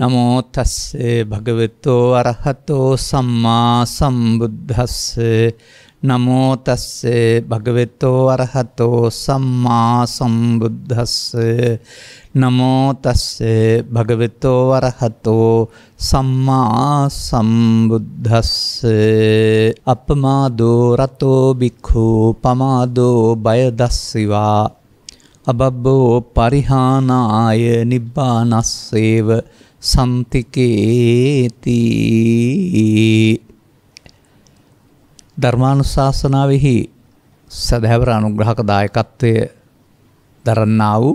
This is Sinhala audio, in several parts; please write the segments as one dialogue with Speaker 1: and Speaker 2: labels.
Speaker 1: නමෝ තස්සේ භගවතෝ අරහතෝ සම්මා සම්බුද්දස්සේ නමෝ තස්සේ භගවතෝ අරහතෝ සම්මා සම්බුද්දස්සේ නමෝ තස්සේ භගවතෝ අරහතෝ සම්මා සම්බුද්දස්සේ අපමාදෝ රතෝ බික්ඛු පමාදෝ බය දස්සිවා අබබ්බෝ පරිහානාය නිබ්බානස්සේව සම්තිකේති ධර්මානුශාසනාවෙහි සදහැවර අනුග්‍රහක දායකත්වය දරන්නා වූ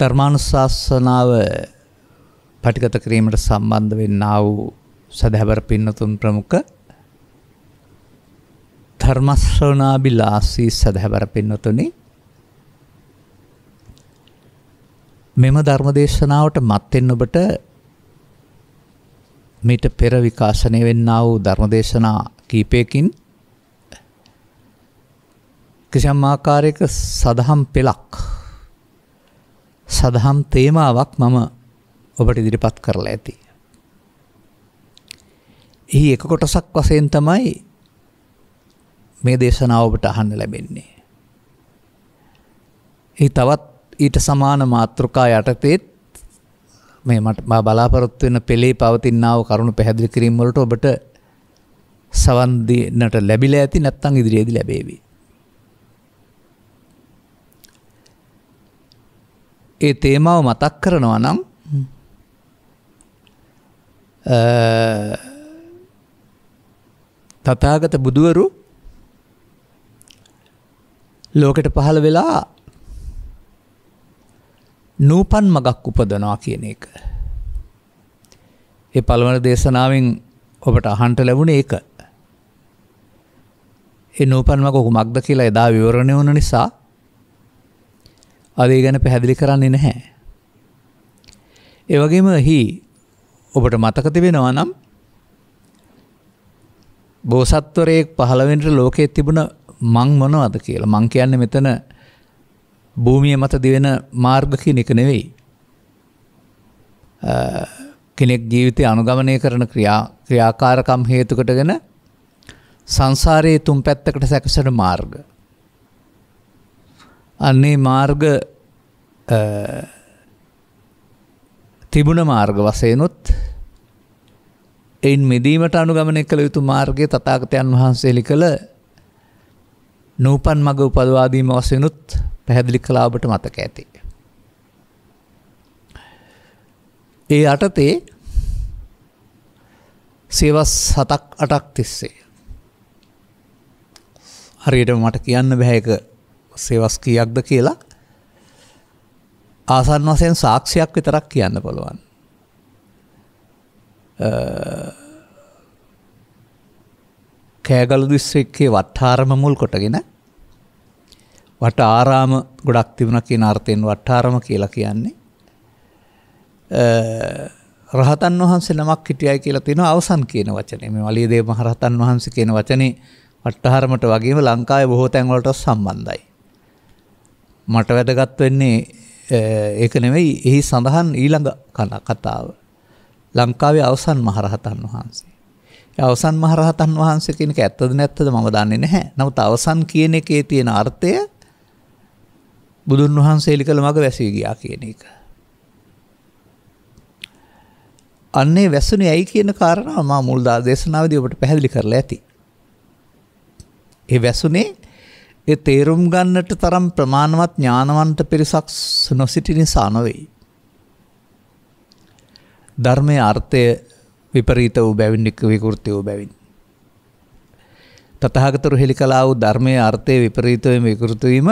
Speaker 1: ධර්මානුශාසනාව පටිගත කිරීමට සම්බන්ධ වෙන්නා වූ සදහැවර පින්නතුන් ප්‍රමුඛ ධර්මශ්‍රවණාබිලාසී සදහැවර පින්නතුනේ මෙම ධර්මදේශනාවට මත්තෙන් ඔබට මීට පෙර විකාශනය වෙන්නා වූ ධර්මදේශනා කීපයකින් කිසියම් ආකාරයක සදහම් පෙළක් සදහම් තේමාවක් මම ඔබට ඉදිරිපත් කරලා ඇති. එහි එක කොටසක් වශයෙන් තමයි මේ දේශනාව ඔබට අහන්න ලැබෙන්නේ. එහි තවත් ඊට සමාන මාතෘකා යටතේත් මේ මට බලාපොරොත්තු වෙන පෙළේ පවතිනාව කරුණු පැහැදිලි කිරීම වලට ඔබට සවන් දෙන්නට ලැබිලා ඇති නැත්නම් ඉදිරියේදී ලැබේවි. ඒ තේමාව මතක් කරනවා නම් තථාගත බුදුවරු ලෝකෙට පහළ වෙලා නූපන් මගක් උපදනවා කියන එක. ඒ පළවන දේශනාවෙන් ඔබට අහන්ට ලැබුණ ඒක. ඒ නූපන් මග කුමක්ද කියලා එදා විවරණය වන නිසා අදේ ගැන පැහැදිලි කරන්නේ නැහැ. ඒවගේම හි ඔබට මතක තිබෙනවා නම් බෝසත්වරයෙක් පහළවෙන්ට ලෝකයේ තිබුණ මං මොනවද කියලා මං කියන්න මෙතන භූමිය මත දිවෙන මාර්ග කියන එක නෙවෙයි. කෙනෙක් ජීවිතය අනුගමනය කරන ක්‍රියා ක්‍රියාකාරකම් හේතුකටගෙන සංසාරයේ තුම් පැත්තකට සැකසන මාර්ග. අන්නේ මාර්ග තිබුණ මාර්ග වසයනුත් එයින් මෙදීමට අනුගමනය කළ යුතු මාර්ගය තතාගතයන් වහන්සේලි කළ නූපන් මග උපදවාදීම වසයනුත් පැහැදිලි කළා ඔබට මතක ඇති. ඒ යටතේ සේවස් 7ක් 8ක් තිස්සේ හරියට මට කියන්න බෑ ඒක සේවස් කීයක්ද කියලා ආසන්න වශයෙන් සාක්ෂියක් විතරක් කියන්න පුළුවන්. කෑගලු දිස්ත්‍රික්කයේ වට්ටාරම මුල් කොටගෙන වට ආරාම ගොඩක් තිබුණ කියන අර්ථයෙන් වට්ටාරම කියලා කියන්නේ. රහතන් වහන්සේ නමක් හිටියයි කියලා තියෙන අවසන් කියන වචනේ මේ වලියදේව මහරහතන් වහන්සේ කියන වචනේ වට්ටාරමට වගේම ලංකාවේ බොහෝ තැන්වලට සම්බන්ධයි. මට වැදගත් වෙන්නේ ඒක නෙවෙයි එහි සඳහන් ඊළඟ කන කතාව. ලංකාවේ අවසන් මහරහතන් වහන්සේ. අවසන් මහරහතන් වහන්සේ කෙනෙක් ඇත්තද නැත්තද මම දන්නේ නැහැ. නමුත් අවසන් කියන එකේ තියෙන අර්ථය බුදුන් වහන්සේ එලි කළ මඟ වැසී ගියා කියන එක. අන්නේ වැසුනේ ඇයි කියන කාරණාව මා මුල්දා දේශනාවදී ඔබට පැහැදිලි කරලා ඇති. ඒ වැසුනේ ඒ තේරුම් ගන්නට තරම් ප්‍රමාණවත් ඥානවන්ත පිරිසක් නොසිටි නිසා නොවේ. ධර්මයේ අර්ථය විපරීත වූ බැවින් එක් විකෘති වූ බැවින්. තථාගතරු හෙලි කළා වූ ධර්මයේ අර්ථය විපරීත වීම විකෘති වීම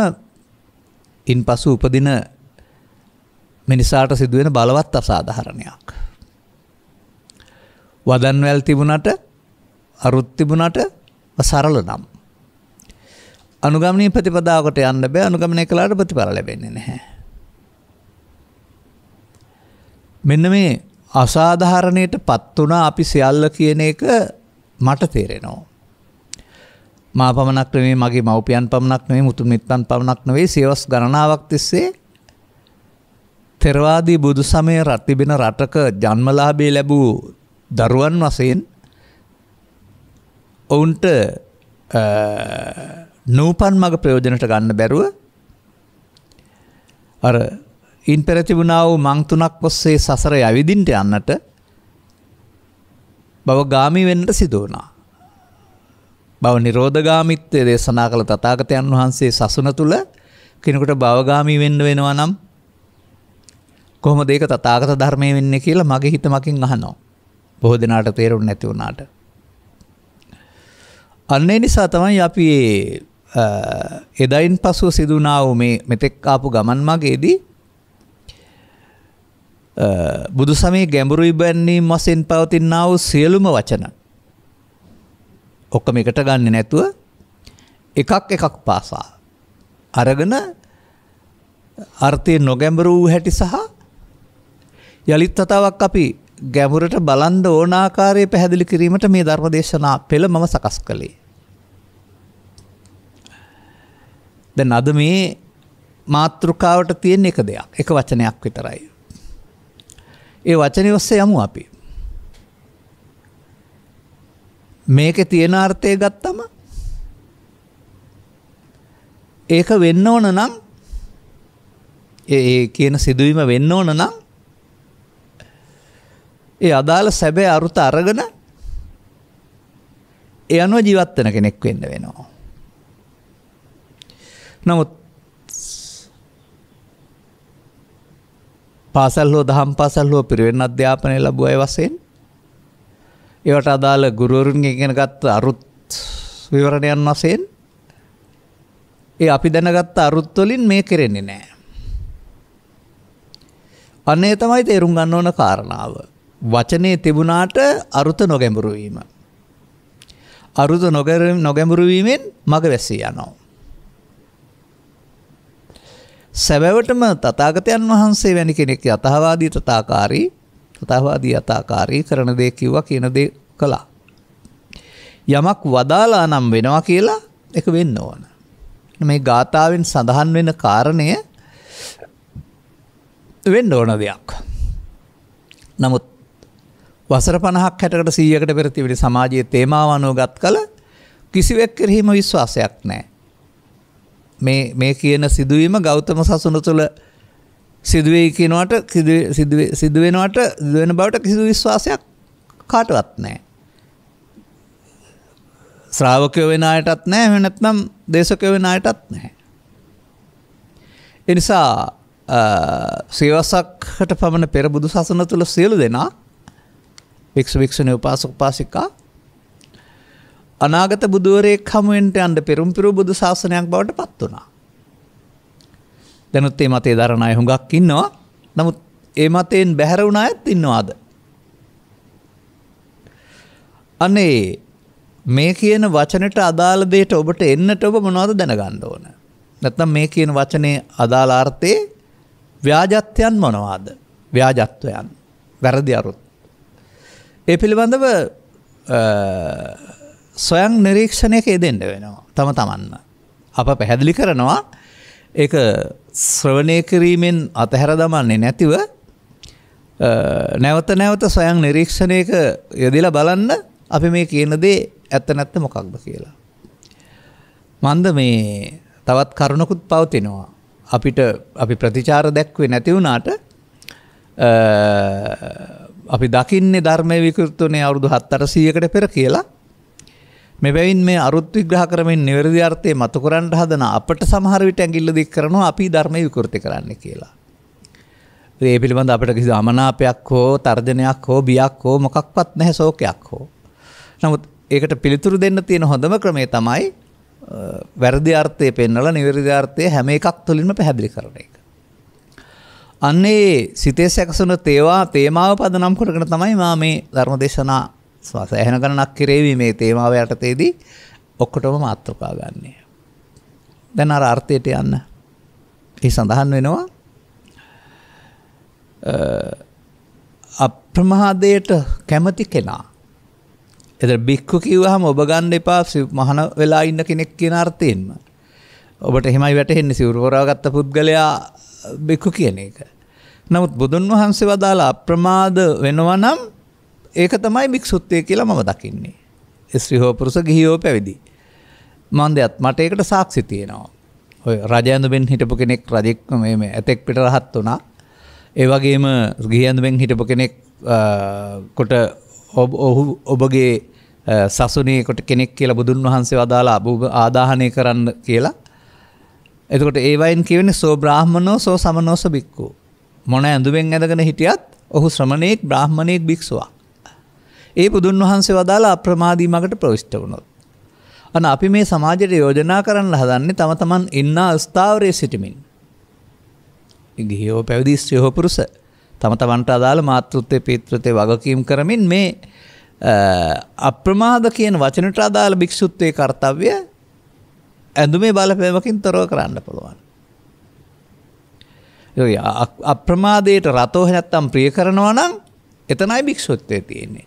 Speaker 1: ඉන් පසු උපදින මිනිසාට සිදුවෙන බලවත් අසාධහරණයක්. වදන්වැල් තිබුණට අරුත්තිබුණට සරල නම්. අනුගමනී ප්‍රතිපදාවකට යන්න බෑ අනුගමනය කලාට ප්‍රතිඵල ලැබෙන්නේ නැහැ. මෙන්න මේ අසාධාරණයට පත්වනා අපි සියල්ල කියන එක මට තේරෙනවා. මා පමණක් නෙවෙයි මගේ මව්පියන් පමණක් නෙවෙයි මුතු මිත්තන් පමණක් නෙවෙයි සියවස් ගණනාවක් තිස්සේ තෙරවාදී බුදු සමය රට තිබෙන රටක ජන්මලාභය ලැබූ දරුවන් වශයෙන් ඔවුන්ට නූපන් මග ප්‍රයෝජනට ගන්න බැරුව අර ඉන් පෙර තිබුණා වූ මං තුනක් ඔස්සේ සසර යවිදින්ට යන්නට බව ගාමි වෙන්නට සිදු වුණා. බව නිරෝධගාමිත්වය දේශනා කළ තථාගතයන් වහන්සේ සසුන තුල කෙනෙකුට භවගාමී වෙන්න වෙනවා නම් කොහොමද ඒක තථාගත ධර්මයේ වෙන්නේ කියලා මගේ හිත මකින් අහනවා. බොහෝ දෙනාට තේරුම් නැති වුණාට. අන්න ඒ නිසා තමයි අපි එදයින් පසුව සිදුනා වූ මේ මෙතෙක් ආපු ගමන් මගේදී බුදු සමයේ ගැඹුරු ඉබැන්වීම් වශයෙන් පවතිනා වූ සියලුම වචන ඔක්කොම එකට ගන්න නැතුව එකක් එකක් පාසා අරගෙන අර්ථය නොගැඹුරු වූ හැටි සහ යලිත් කතාවක් අපි ගැඹුරට බලන්ඩ ඕනාකාරය පැහැදිලි කිරීමට මේ ධර්ම දේශනා පෙළ මම සකස් කළේ. ද නද මේ මාතෘකාවට තියෙන් එක දෙයක් එක වචනයක් විතරයි. ඒ වචනය ඔස්සේ යමු අපි. මේකේ තියෙන අර්ථය ගත්තම ඒක වෙන්න ඕන නම් ඒ කියන සිදුවීම වෙන්න ඕන නම් ඒ අදාළ සැබෑ අරුත අරගෙන ඒ අනුව ජීවත් වෙන කෙනෙක් වෙන්න වෙනවා. නමුත් පාසල් හෝ දහම් පාසල් හෝ පිරිවෙන් අධ්‍යාපනය ලැබුවයි වශයෙන් ඒවට අදාළ ගුරුවරුන් ඉගෙනගත් අරුත් විවරණයන් වශයෙන් ඒ අපි දැනගත්ත අරුත් වලින් මේ කෙරෙන්නේ නැහැ. අනේ තමයි තේරුම් ගන්න ඕන කාරණාව. වචනේ තිබුණාට අරුත නොගැඹුරු වීම. අරුත නොගැඹුරු වීමෙන් මග වැසී යනවා. සැබෑවටම තථාගතයන් වහන්සේ වැනි කෙනෙක් යථාවාදී තථාකාරී යථාවාදී යථාකාරී කරන දේ කිව්වා කියන දේ කළා. යමක් වදාලා නම් වෙනවා කියලා එක වෙන්න ඕන. මේ ගාථාවෙන් සඳහන් වෙන කාරණය වෙන්න ඕන දෙයක්. නමුත් වසර පණහක් හැටකට සීයකට පෙරතිවිට සමාජයේ තේමාවනුව ගත් කළ කිසිවෙක් කෙරෙහිම විශ්වාසයක් නෑ. මේ කියන සිදුවීම ගෞතම සසුන තුළ සිදුවේ කියනවට සිදුවෙනවට දුවෙන බවට කිසිදු විශ්වාසයක් කාටවත් නෑ. ශ්‍රාවකය වෙන අයටත් නෑ වෙනත්නම් දේශකය වෙන අයටත් නැහැ. එනිසා සේවසක්හට පමණ පෙර බුදු සසන තුළ සියලු දෙනා භික්ෂ භික්ෂණ උපාසක පාසිකා අනාගත බුදුවරේ කමුවෙන්ට අන්ඩ පෙරුම්පිරු බුදු ශාසනයක් බවට පත් වනා. දැනුත් ඒ මතේ දරණ අය හුඟක් ඉන්නවා. නමුත් ඒ මතයෙන් බැහැර වුණ අයත් ඉන්නවාද? අනේ මේ කියන වචනෙට අදාළ දෙයට ඔබට එන්නට ඔබ මොනවද දැනගන්න ඕන? නැත්නම් මේ කියන වචනේ අදාළ අර්ථේ ව්‍යාජත්වයන් මොනවාද? ව්‍යාජත්වයන්. වැරදි අරුත්. ඒ පිළිබඳව සොයන් නිරීක්ෂණයක යෙදෙන්න වෙනවා. තම තමන්ම. අප පැහැදිලි කරනවා එක ශ්‍රවණය කිරීමෙන් අතහැර දමන්නේ නැතිව නැවත නැවත සොයන් නිරීක්ෂණයක යදිල බලන්න අපි මේ කියන දේ ඇත්ත නැත්ත මොකක්ද කියලා. මන්ද මේ තවත් කරුණකුත් පවතිනවා. අපිට අපි ප්‍රතිචාර දැක්වේ නැතිවුණාට අපි දකින්නේ ධර්මය විකෘතුනේ අවුරුදු හත්තර සීයකට පෙර කියලා මෙබැවින් මේ අරුත් විග්‍රහ කරමින් නිවැරදි අර්ථය මතු කරන්න හදන අපට සමහර විට ඇඟිල්ල දික් කරනවා අපි ධර්මය විකෘති කරන්න කියලා. ඒ පිළිබඳ අපට කිසි අමනාපයක් හෝ තර්ජනයක් හෝ බියක් හෝ මොකක්වත් නැහැ ශෝකයක් හෝ. නමුත් ඒකට පිළිතුරු දෙන්න තියෙන හොඳම ක්‍රමේ තමයි වැරදි අර්ථය පෙන්වලා නිවැරදි අර්ථය හැම එකක් තුළින්ම පැහැදිලි කරන එක. අන්නේ සිතේ සැකසුන තේවා තේමාව පදනම් කරගෙන තමයි මා මේ ධර්මදේශනා සෑහන ගණනක් කෙරේවි මේ තේමාව යටතේදී ඔක්කොටම මාතෘකා ගන්නේ. දැන් අර අර්ථයට යන්න. ඒ සඳහන් වෙනවා අප්‍රමාදයට කැමති කෙනා. එතන බික්කු කිව්වහම ඔබ ගන්න එපා මහන වෙලා ඉන්න කෙනෙක් කියන අර්ථයෙන්ම. ඔබට එහෙමයි වැටහෙන්නේ සිවුරු හොරාගත්ත පුද්ගලයා බික්කු කියන එක. නමුත් බුදුන් වහන්සේ වදාලා අප්‍රමාද වෙනවා නම් ඒක තමයි භික්ෂුත්වය කියලා මම දකින්නේ. ස්ත්‍රී හෝ පුරුෂ ගිහි හෝ පැවිදි. මන් දෙයත් මට ඒකට සාක්ෂි තියෙනවා. ඔය රජඇඳුමෙන් හිටපු කෙනෙක් රජෙක් මේ ඇතෙක් පිට රහත් වුණා. ඒ වගේම ගිහිඇඳුමෙන් හිටපු කෙනෙක් කොට ඔහු ඔබගේ සසුනේකොට කෙනෙක් කියලා බුදුන් වහන්සේ වදාලා අභූ ආදාහනය කරන්න කියලා. එතකොට ඒවයින් කියවෙන සෝ බ්‍රහ්මණෝ සෝ සමනෝස බික්කු. මොන ඇඳුවෙන් ඇඳගෙන හිටියත් ඔහු ශ්‍රමණයෙක් බ්‍රහ්මණයෙක් භික්ෂවා. ඒ බුදුන් වහන්සේ වදාලා අප්‍රමාදී මගට ප්‍රවිෂ්ට වුණොත්. අන අපි මේ සමාජයට යෝජනා කරන්න හදන්නේ තම තමන් ඉන්න ස්ථාවරය සිටිමින්. ගිහිෝ පැවිදි ස්ත්‍රයහෝපුරුස තම තමන්ට අදාළ මාතෘත්වය පිත්‍රතය වගකීම් කරමින් මේ අප්‍රමාද කියන වචනට අදාළ භික්‍ෂුත්වය කර්තව්‍ය ඇඳුමේ බලපෑමකින් තොරව කරන්න පුළුවන්. අප්‍රමාදයට රතෝහ නැත්තම් ප්‍රිය කරනවා නම් එතනයි භික්‍ෂුත්වය තියෙන්නේ.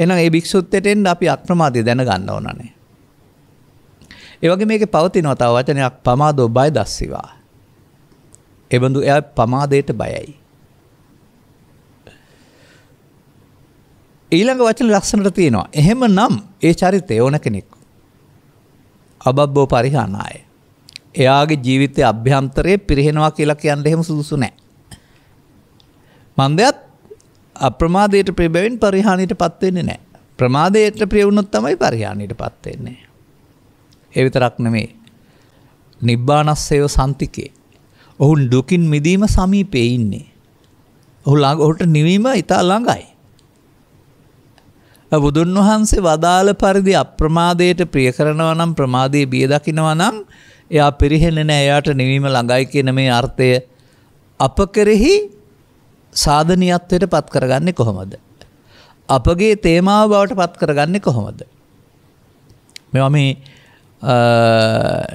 Speaker 1: එනම් ඒ භික්ෂුත්තයට එන්න අපි අක්‍රමාදය දැනගන්න ඕනනේ. ඒවගේ මේක පවතිනවා තව වචනයක් පමාදෝ බය දස්සවා. එබඳු එය පමාදයට බයයි. ඊළඟ වචන ලක්ෂණට තියෙනවා එහෙම නම් ඒ චරිතය ඕන කෙනෙක්. අබබ්බෝ පරිහානාය. එයාගේ ජීවිතය අභ්‍යන්තරයේ පිරිහෙනවා කියලා කියන්න එහෙම සුදුසු නෑ. මන්දයත් අප්‍රමාදයට ප්‍රබැවින් පරිහානියට පත්වෙන්නේ නෑ. ප්‍රමාදයට ප්‍රියවුණොත් තමයි පරිහානියට පත්වෙන්නේ. එවිතරක් නෙමේ. නිබ්බානස්සයෝ සන්තිකේ. ඔහුන් දුකින් මිදීම සමීපේ ඉන්නේ. ඔහු ළඟ ඔහුට නිවීම ඉතා ළඟයි. බුදුන් වහන්සේ වදාළ පරිදි අප්‍රමාදයට ප්‍රිය කරනවා නම් ප්‍රමාදයේ බිය දකිනවා නම් එයා පිරිහෙන්නේ නැහැ එයාට නිවීම ළඟයි කියන මේ අර්ථය අප කෙරෙහි සාධනීයත්වයට පත් කරගන්නේ කොහොමද? අපගේ තේමාව බවට පත් කරගන්නේ කොහොමද? මේවා මේ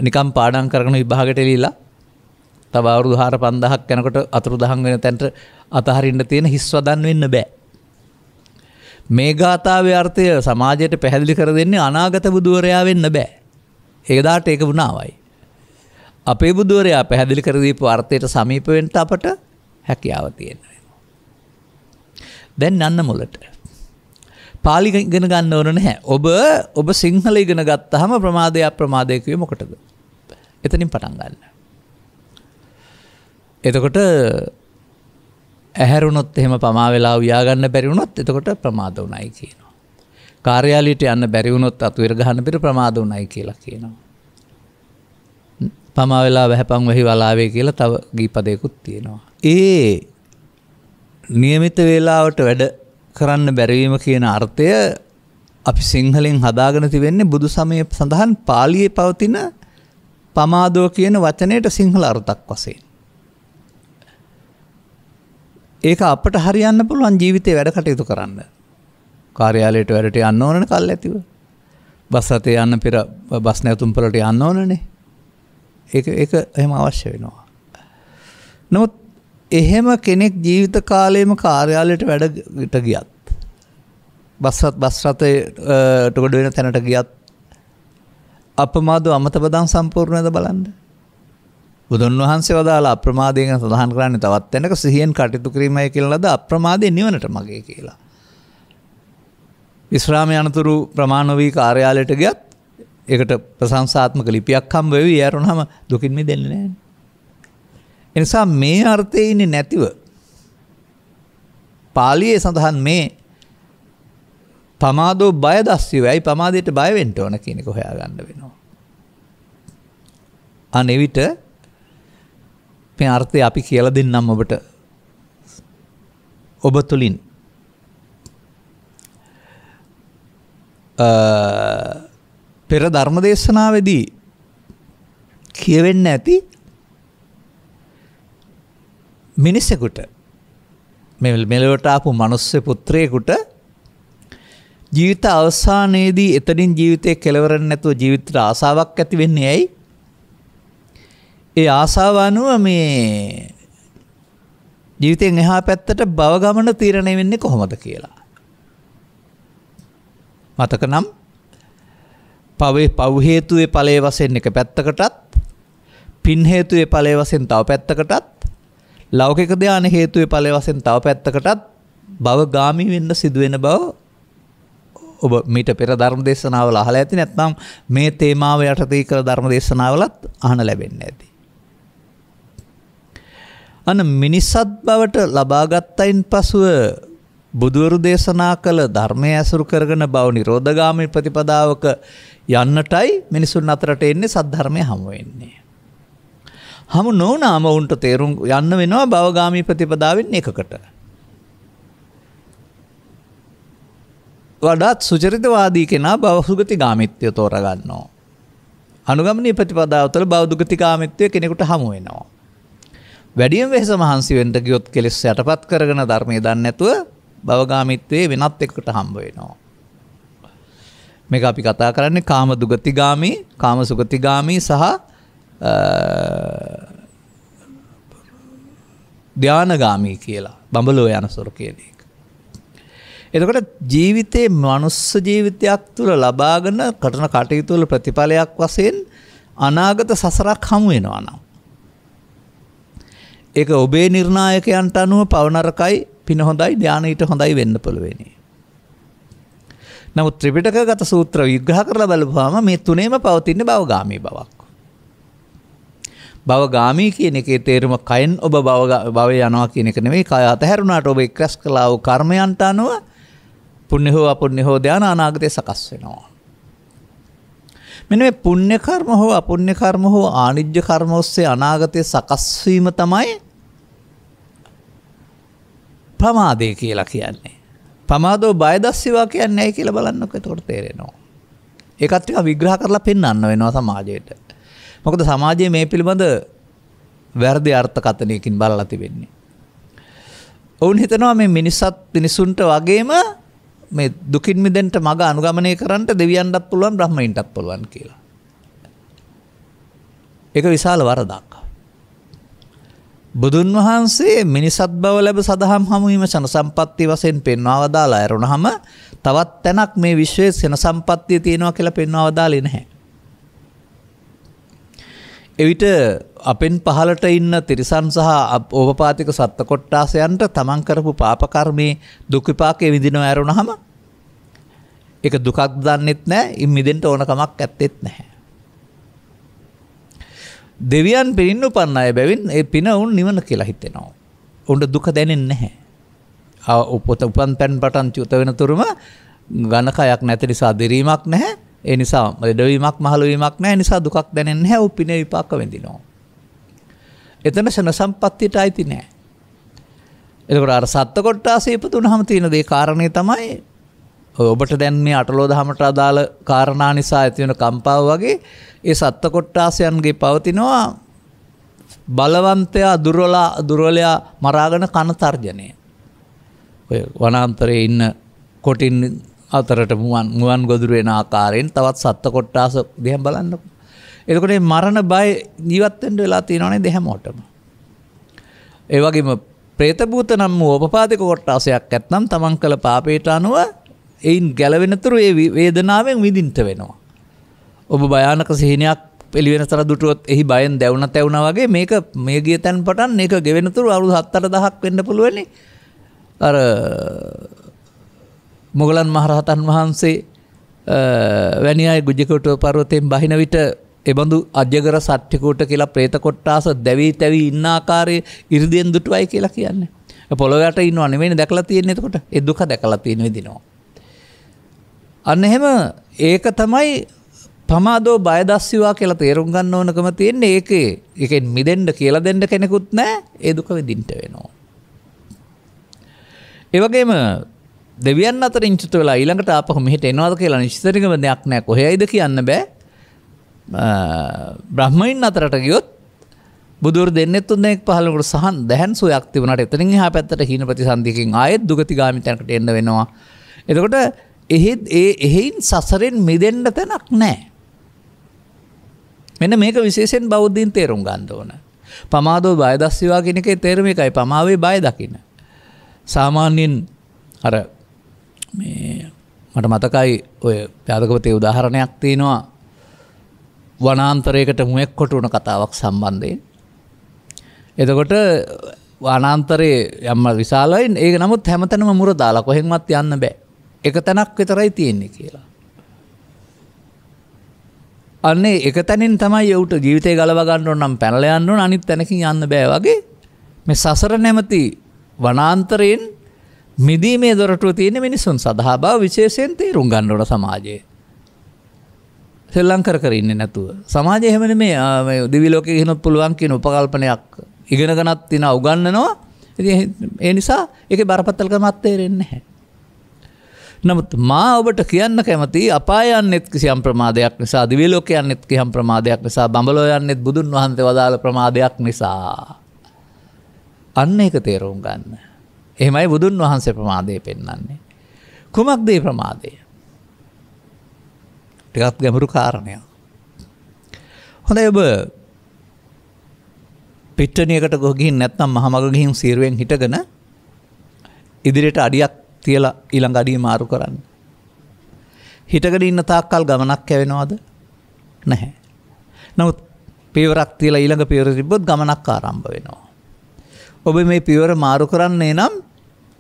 Speaker 1: නිකම් පාඩම් කරගෙන විභාගට එලීලා තව අවුරුදු 4500ක් යනකොට අතුරුදහන් වෙන තැනට අතහරින්න තියෙන හිස්වදන් වෙන්න බෑ. මේ ගාථාවේ අර්ථය සමාජයට පැහැදිලි කර දෙන්නේ අනාගත බුදුවරයා වෙන්න බෑ. ඒදාට ඒක වුණාවයි. අපේ බුදුවරයා පැහැදිලි කර දීපු අර්ථයට සමීප වෙන්න අපට හැකියාව තියෙනවා. දැන් යන්න මොලට. පාලි ගෙන ගන්න ඕන නැහැ. ඔබ ඔබ සිංහල ඉගෙන ගත්තහම ප්‍රමාදය අප්‍රමාදයකය මොකටද. එතනින් පටන් ගන්න. එතකොට ඇහැරුණොත් එහෙම පමා වෙලා ව්‍යාගන්න බැරිවුණොත් එතකොට ප්‍රමාද වනයි කියනවා. කාර්යාලිට යන්න බැරිවුණොත් අතුවර ගහන්න පිට ප්‍රමාද වනයි කියලා කියනවා. පමා වෙලා වැහැපං වෙහි වලාවේ කියලා තව ගීපදයකුත් තියෙනවා. ඒ නියමිත වේලාවට වැඩ කරන්න බැරවීම කියන අර්ථය අපි සිංහලෙන් හදාගෙන තිවෙන්නේ බුදු සමය සඳහන් පාලියේ පවතින පමාදෝ කියන වචනයට සිංහල අර්ථක් වසයෙන්. ඒක අපට හරියන්න පුළුවන් ජීවිතය වැඩ කටයුතු කරන්න. කාර්යාලයට වැඩට යන්න ඕනන කල් ඇතිව. බස් අතේ යන්න පෙර බස් නැතුම්පලට යන්න ඕනනේ. ඒ එහෙම අවශ්‍ය වෙනවා. නොත් එහෙම කෙනෙක් ජීවිත කාලයම කාර්යාලයට වැඩට ගියත් බස්රත් බස්රතයට ගොඩ වෙන තැනට ගියත් අපමාදු අමතපදන් සම්පූර්ණයද බලන්න බුදුන් වහන්සේ වදාලා අප්‍රමාදයෙන් සඳහන් කරන්නේ තවත් තැනක සිහියෙන් කටයුතු කිරීමයි කියලා ලද අප්‍රමාදේ නිවනට මගේ කියලා. විශ්‍රාම යනතුරු ප්‍රමාණ වී කාර්යාලයට ගියත් ඒකට ප්‍රශංසාත්මක ලිපියක් හම්බ වෙවි යාරුනහම දුකින් මිදෙන්නේ නැහැ. එනිසා මේ අර්ථය ඉන්නේ නැතිව පාලියේ සඳහන් මේ පමාදෝ බයදස්යෝ ඇයි පමාදයට බයවෙන්ට ඕන කියනෙක හොයා ගන්න වෙනවා. අනෙවිට මේ අර්ථය අපි කියල දෙන්නම් ඔබට ඔබ තුළින් පෙර ධර්ම දේශනාවදී කියවෙන්න ඇති මිනිසෙකුට මෙලොවට ආපු මනුස්්‍ය පුත්‍රයෙකුට ජීවිත අවසානයේදී එතනින් ජීවිතය කෙලවරන්න නැතුව ජීවිතට ආසාවක් ඇති වෙන්නේ ඇයි? ඒ ආසාව අනුව මේ ජීවිතයෙන් එහා පැත්තට බව ගමන තීරණය වෙන්නේ කොහොමද කියලා. මතක නම් පවේ පව් හේතුවේ ඵලයේ වශයෙන් එක පැත්තකටත් පින් හේතුවේ ඵලයේ වශයෙන් තව පැත්තකටත් ලෞකික ධ්‍යාන හේතුව ඵලය වශයෙන් තව පැත්තකටත් භව ගාමි වෙන්න සිදුවෙන බව ඔබ මීට පෙර ධර්ම දේශනාවල අහලා ඇති නැත්නම් මේ තේමාව යටතේ කළ ධර්ම දේශනාවලත් අහන ලැබෙන්න ඇති. අන මිනිසත් බවට ලබාගත්තයින් පසුව බුදුවරු දේශනා කළ ධර්මය ඇසුරු කරගෙන බව නිරෝධගාමී ප්‍රතිපදාවක යන්නටයි මිනිසුන් අතරට එන්නේ සද්ධර්මය හමුවෙන්නේ. හමු නොවනාම ඔවුන්ට තේරුම් යන්න වෙනවා බවගාමී ප්‍රතිපදාවෙන් එකකට. වඩාත් සුචරිතවාදී කෙනා බවසුගති ගාමිත්‍යය තෝරගන්නවා. අනුගමනී ප්‍රතිපදාවතල බෞද්ධගති කාමිත්වය කෙනෙකුට හමුවෙනවා. වැඩියම් වෙහස මහන්සිවෙන්ට ගියොත් කෙලෙස් යටපත් කරගෙන ධර්මය දන්නැතුව බවගාමිත්වයේ වෙනත් එකට හම්බවෙනවා. මේක අපි කතා කරන්නේ කාම දුගතිගාමී කාම සුගතිගාමී සහ ධ්‍යානගාමී කියලා බඹලෝ යනසොරු කියන එක. එතකොට ජීවිතයේ මනුස්ස ජීවිතයක් තුළ ලබාගෙන කටන කටයුතුවල ප්‍රතිඵලයක් වසයෙන් අනාගත සසරක් හමුවෙනවා නම්. ඒක ඔබේ නිර්ණායකයන්ට අනුව පවනරකයි පින හොඳයි ධ්‍යානීට හොඳයි වෙන්න පුළුවෙනි. නමුත් ත්‍රිපිටක ගත සූත්‍ර විග්‍රහ කරලා බලපුහම මේ තුනේම පවතින්නේ බවගාමී බවක්. භවගාමී කියන එකේ තේරුම කයින් ඔබ භවය යනවා කියන එක නෙවෙයි කය අතහැරුණාට ඔබ එක්රැස් කළා වූ කර්මයන්ට අනුව පුණ්‍ය හෝ අපුණ්‍ය හෝ ධාන අනාගතේ සකස් වෙනවා. මෙන්න මේ පුණ්‍ය කර්ම හෝ අපුණ්‍ය කර්ම හෝ ආනිජ්‍ය කර්ම ඔස්සේ අනාගතේ සකස් වීම තමයි ප්‍රමාදය කියලා කියන්නේ. ප්‍රමාදෝ බයදස්සීවා කියන්නේ ඇයි කියලා බලන්නකො එතකොට තේරෙනවා. ඒකත් ටික විග්‍රහ කරලා පෙන්වන්න වෙනවා සමාජයට. මොකද සමාජයේ මේ පිළිබඳ වැරදි අර්ථකථනයකින් බලලා තිබෙන්නේ. ඔවුන් හිතනවා මේ මිනිස්සත් මිනිසුන්ට වගේම මේ දුකින් මිදෙන්ට මඟ අනුගමනය කරන්න දෙවියන්ටත් පුළුවන් බ්‍රහ්මයින්ටත් පුළුවන් කියලා. ඒක විශාල වරදක්. බුදුන් වහන්සේ මිනිසත් බව ලැබ සඳහම් හමුවීම සන සම්පත්තිය වශයෙන් පෙන්වවදාලා ඇරුණහම තවත් තැනක් මේ විශ්වයේ සෙන සම්පත්තිය තියෙනවා කියලා පෙන්වවදාලේ නැහැ. එවිට අපෙන් පහලට ඉන්න තිරිසන් සහ ඕපපාතික සත්ත කොට්ටාසයන්ට තමන් කරපු පාපකර්මී දුක්විපාකය විදිනව ඇරුණහම එක දුකක් දන්නෙත් නෑ ඉම්මිදෙන්ට ඕනකමක් ඇත්තෙත් නැහැ. දෙවියන් පිරින්න උපන්න අය බැවින් ඒ පින උන් නිවන කියලා හිතෙනවා. උන්ට දුක දැනෙන් නැහැ. උපත උපන් පැන් පටන් චුත වෙන තුරුම ගණකයක් නැති නිසා දිරීමක් නැහැ ඒ නිසා ලෙඩවීමක් මහලුවීමක් නෑ නිසා දුකක් දැනෙන් හැ උපින විපාක වෙඳිනවා. එතන ශන සම්පත්තියට අයිති නෑ. එකට අර සත්ත කොට්ටා සේපතුන හම තියෙන දේ කාරණය තමයි ඔබට දැන් මේ අටලෝ දහමට අදාළ කාරණා නිසා ඇතිවෙන කම්පාව වගේ ඒ සත්ත කොට්ටාසයන්ගේ පවතිනවා බලවන්තයා දුරලා දුරලයා මරාගෙන කන තර්ජනය. ඔය වනාන්තරය ඉන්න කොටින් අතරට මුවන් මුවන් ගොදුරුවෙන ආකාරයෙන් තවත් සත්ත කොට්ටාස දෙහැම් බලන්නක. එතකොට මරණ බය ජීවත්තෙන්ට වෙලා තියෙනනේ දෙහැමෝටම. ඒවගේම ප්‍රේතභූත නම් වූ උපපාතික කොට්ටාසයක් ඇත්නම් තමන් කළ පාපේට අනුව එයින් ගැලවෙනතුරු ඒ වේදනාවෙන් විදින්ට වෙනවා. ඔබ භයානක සිහිනයක් පිළිවෙන තර දුටුවොත් එහි බයෙන් දැවුණ තැවුණ වගේ මේක මේ ගිය තැන් පටන් ඒක ගෙවෙනතුරු අවුරුදු හත්තර දහක් වෙන්න පුළුවනි අර මොගලන් මහරහතන් වහන්සේ වැනි අය ගුජකොට පරවතයෙන් බහින විට එබඳු අජ්‍යගර සට්්‍යකෝට කියලා ප්‍රේතකොට්ටාස දැවී තැවී ඉන්නාකාරය ඉරිදියෙන් දුටුවයි කියලා කියන්න. පොළොවට ඉන්න අනවෙනි දැකලා තියෙන්නේකොට එදුක දැකලා තියෙන විදිනවා. අන්න එහෙම ඒක තමයි පමාදෝ බයදස්්‍යවා කියලා තේරුම් ගන්න ඕනකම තියෙන්නේ ඒක එකෙන් මිදෙන්ඩ කියලා දෙන්න කෙනෙකුත් නෑ ඒදුක විදින්ට වෙනවා. එවගේම දෙවියන් අතර ඉංචිත වෙලා ඊළඟට අපහ මෙහිට එනවාද කියලා නිශ්තරිකව දෙයක් නෑ කොහෙයිද කියන්න බෑ බ්‍රහ්මයින් අතරට ගියොත් බුදුර දෙන්නෙත්තුන්නෙක් පහලකට සහන් දැන් සුවයක් තිබුණට එතනින් හා පැත්තට හීන ප්‍රතිසන්ධිකින් අයත් දුගතිගාමි තැනකට එන්න වෙනවා. එතකොට එහෙත් ඒ එහෙයින් සසරෙන් මිදෙන්ට තැනක් නෑ. මෙන්න මේක විශේෂෙන් බෞද්ධීන් තේරුම් ගන්න ඕන. පමාදෝ බයදස්සිවා කෙනෙකේ තේරම එකයි පමාවේ බය දකින. සාමාන්‍යයෙන් අර මට මතකයි ඔය ප්‍යාදකපතය උදාහරණයක් තියෙනවා වනාන්තරයකට මුවෙක් කොට වුණ කතාවක් සම්බන්ධයෙන්. එතකොට වනාන්තරයේ යම්ම විශාලයින් ඒ නමුත් හැමතැනම මුර දාලා කොහෙන්මත් යන්න බෑ එක තැනක් විතරයි තියෙන්නේ කියලා. අන්නේ එක තැනින් තමයි යවුට ජීවිතය ගලවගන්න නම් පැනල යන්න අනිත් තැනකින් යන්න බෑ වගේ මේ සසර නැමති වනාන්තරයෙන් මිදීමේ දොරටුව තියෙන මිනිසුන් සඳහා බව විශේෂයෙන් තේරුම් ගන්නඩට සමාජයේ. සෙල්ලංකර කරන්න නැතුව. සමාජය එහෙමන මේ දිවිලෝක හෙනොත් පුළුවන් කියන උපකල්පනයක් ඉගෙන ගනත් තින උගන්නනවා ඒ නිසා එක බරපත්තල්ක මත්තේරෙන්නේ හැ. නමුත් මා ඔබට කියන්න කැමති අපායන් එත් කිසියම් ප්‍රමාදයක් නිසා දිවිලෝකයන් එත් කියම් ප්‍රමාදයක් නිසා බඹලෝයන් එත් බුදුන් වහන්සේ වදාළ ප්‍රමාදයක් නිසා. අන්න එක තේරුම් ගන්න. එහෙමයි බුදුන් වහන්සේ ප්‍රමාදය පෙන්වන්නේ. කුමක් දේ ප්‍රමාදය. ටිකත් ගැඹුරු කාරණය. හොඳ එබ පිට්ටනියකට ගොගින් නැත්නම් මහමග ගිහින් සීරුවෙන් හිටගෙන ඉදිරියට අඩියක් තියලා ඊළඟ අඩිය මාරු කරන්න. හිටගෙන ඉන්න තාක්කල් ගමනක් කැවෙනවද? නැහැ. නමුත් පියවරක් තියලා ඊළඟ පියවර තිබ්බොත් ගමනක් ආරම්භ වෙනවා. ඔබ මේ පියවර මාරු කරන්නේ නම්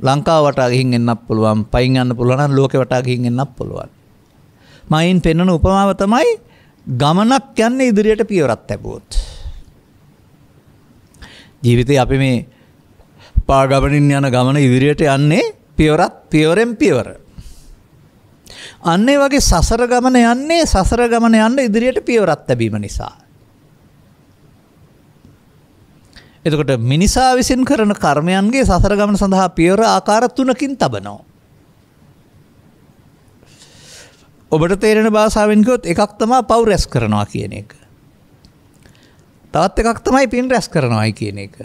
Speaker 1: ලංකා වටා ගිහින් එන්නත් පුළුවන් පයින් යන්න පුළුවන් නම් ලෝකෙ වටා ගිහින් එන්නත් පුළුවන් මයින් පෙන්වන උපමාව තමයි ගමනක් යන්නේ ඉදිරියට පියවරක් ලැබුවොත් ජීවිතේ අපි මේ පාගමනින් යන ගමන ඉදිරියට යන්නේ පියවරක් පියවරෙන් පියවර අන්නේ වගේ සසර ගමන යන්නේ සසර ගමන යන්න ඉදිරියට පියවරක් ලැබීම නිසා එතකොට මිනිසා විසින් කරන කර්මයන්ගේ සසර ගමන සඳහා පියවර ආකාර තුනකින් තබනවා. ඔබට තේරෙන භාෂාවෙන් ගොත් එකක් තමා පව් රැස් කරනවා කියන එක. තවත් එකක් තමයි පින් රැස් කරනවායි කියන එක.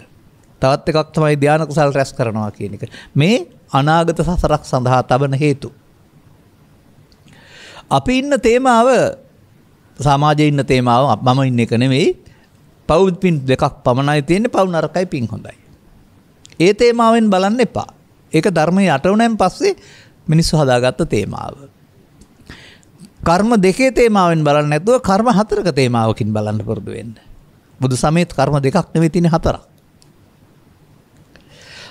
Speaker 1: තවත් එකක් තමයි ධ්‍යානකුසල් රැස් කරනවා කියන එක. මේ අනාගත සසරක් සඳහා තබන හේතු. අපි ඉන්න තේමාව සමාජය ඉන්න තේමාව මම ඉන්න එක නෙමෙයි පවුල් පින් දෙකක් පමණයි තියෙන්නේ පවු නරකයි පින් හොඳයි. ඒ තේමාවෙන් බලන්න එපා. ඒක ධර්මය යටවනෑම් පස්සේ මිනිස්සු හදාගත්ත තේමාව. කර්ම දෙකේ තේමාවෙන් බලන්න නැතුව කර්ම හතරක තේමාවකින් බලන්න පුරුදු වෙන්න. බුදු සමයත් කර්ම දෙකක් නෙවෙයි තියෙන හතරක්.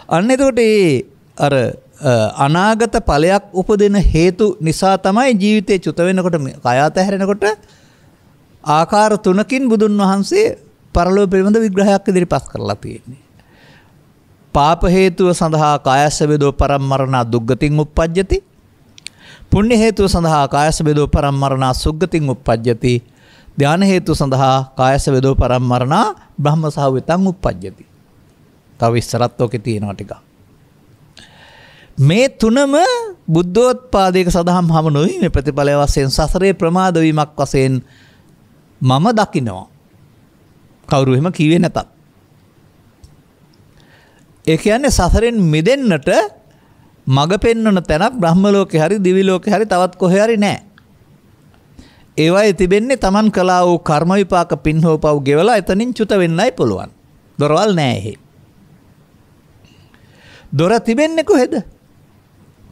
Speaker 1: අන්න එතකොට ඒ අර අනාගත ඵලයක් උපදින හේතු නිසා තමයි ජීවිතේ චුත වෙනකොට කය අතහැරෙනකොට ආකාර තුනකින් බුදුන් වහන්සේ පරලෝ පිළිබඳ විග්‍රහයක් ඉදිරිපත් කරලා තියෙන්නේ. පාප හේතුව සඳහා කායස්ස බෙදෝ පරම්මරණා දුග්ගතින් උප්පජ්ජති. පුණ්‍ය හේතුව සඳහා කායස්ස බෙදෝ පරම්මරණා සුග්ගතින් උප්පජ්ජති. ධාන හේතුව සඳහා කායස්ස බෙදෝ පරම්මරණා බ්‍රහ්ම සහවිතං උප්පජ්ජති. තව ඉස්සරත් ඕකේ තියෙනවා ටිකක්. මේ තුනම බුද්ධෝත්පාදයක සඳහම් හමනුයි මේ ප්‍රතිඵලය වශයෙන් සසරේ ප්‍රමාද වීමක් වශයෙන් මම දකිනවා. කවුරු එහෙම කිවේ නැතත්. ඒ කියන්නේ සසරෙන් මිදෙන්නට මඟ පෙන්වන තැනක් බ්‍රහ්මලෝක හරි දිවිලෝක හරි තවත් කොහරි නෑ. ඒවා තිබෙන්නේ තමන් කලා වූ කර්මවිපාක පින්හෝ පව් ගෙවලා එතනින් චුත වෙන්නයි පුළුවන්. දොරවල් නෑහෙ. දොර තිබෙන්නෙ කොහෙද.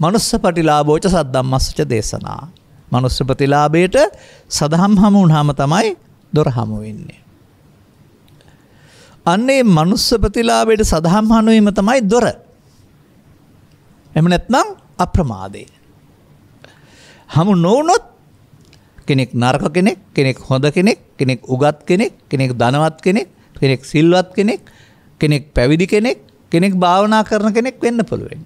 Speaker 1: මනුස්ස පටිලාබෝච සද්දම්මස්ච දේශනා. මනුස්සපතිලාබයට සදහම් හමුුන් හම තමයි දොර හමුවෙන්නේ. අන්නේ මනුස්ස ප්‍රතිලාභයට සදහම්හනුවීම තමයි දොර. එම නැත්නම් අප්‍රමාදය. හමු නොවනොත් කෙනෙක් නර්ක කෙනෙක් කෙනෙක් හොඳ කෙනෙක් කෙනෙක් උගත් කෙනෙක් කෙනෙක් දනවත් කෙනෙක් කෙනෙක් සිල්වත් කෙනෙක් කෙනෙක් පැවිදි කෙනෙක් කෙනෙක් භාවනා කරන කෙනෙක් වෙන්න පුළුවෙන්.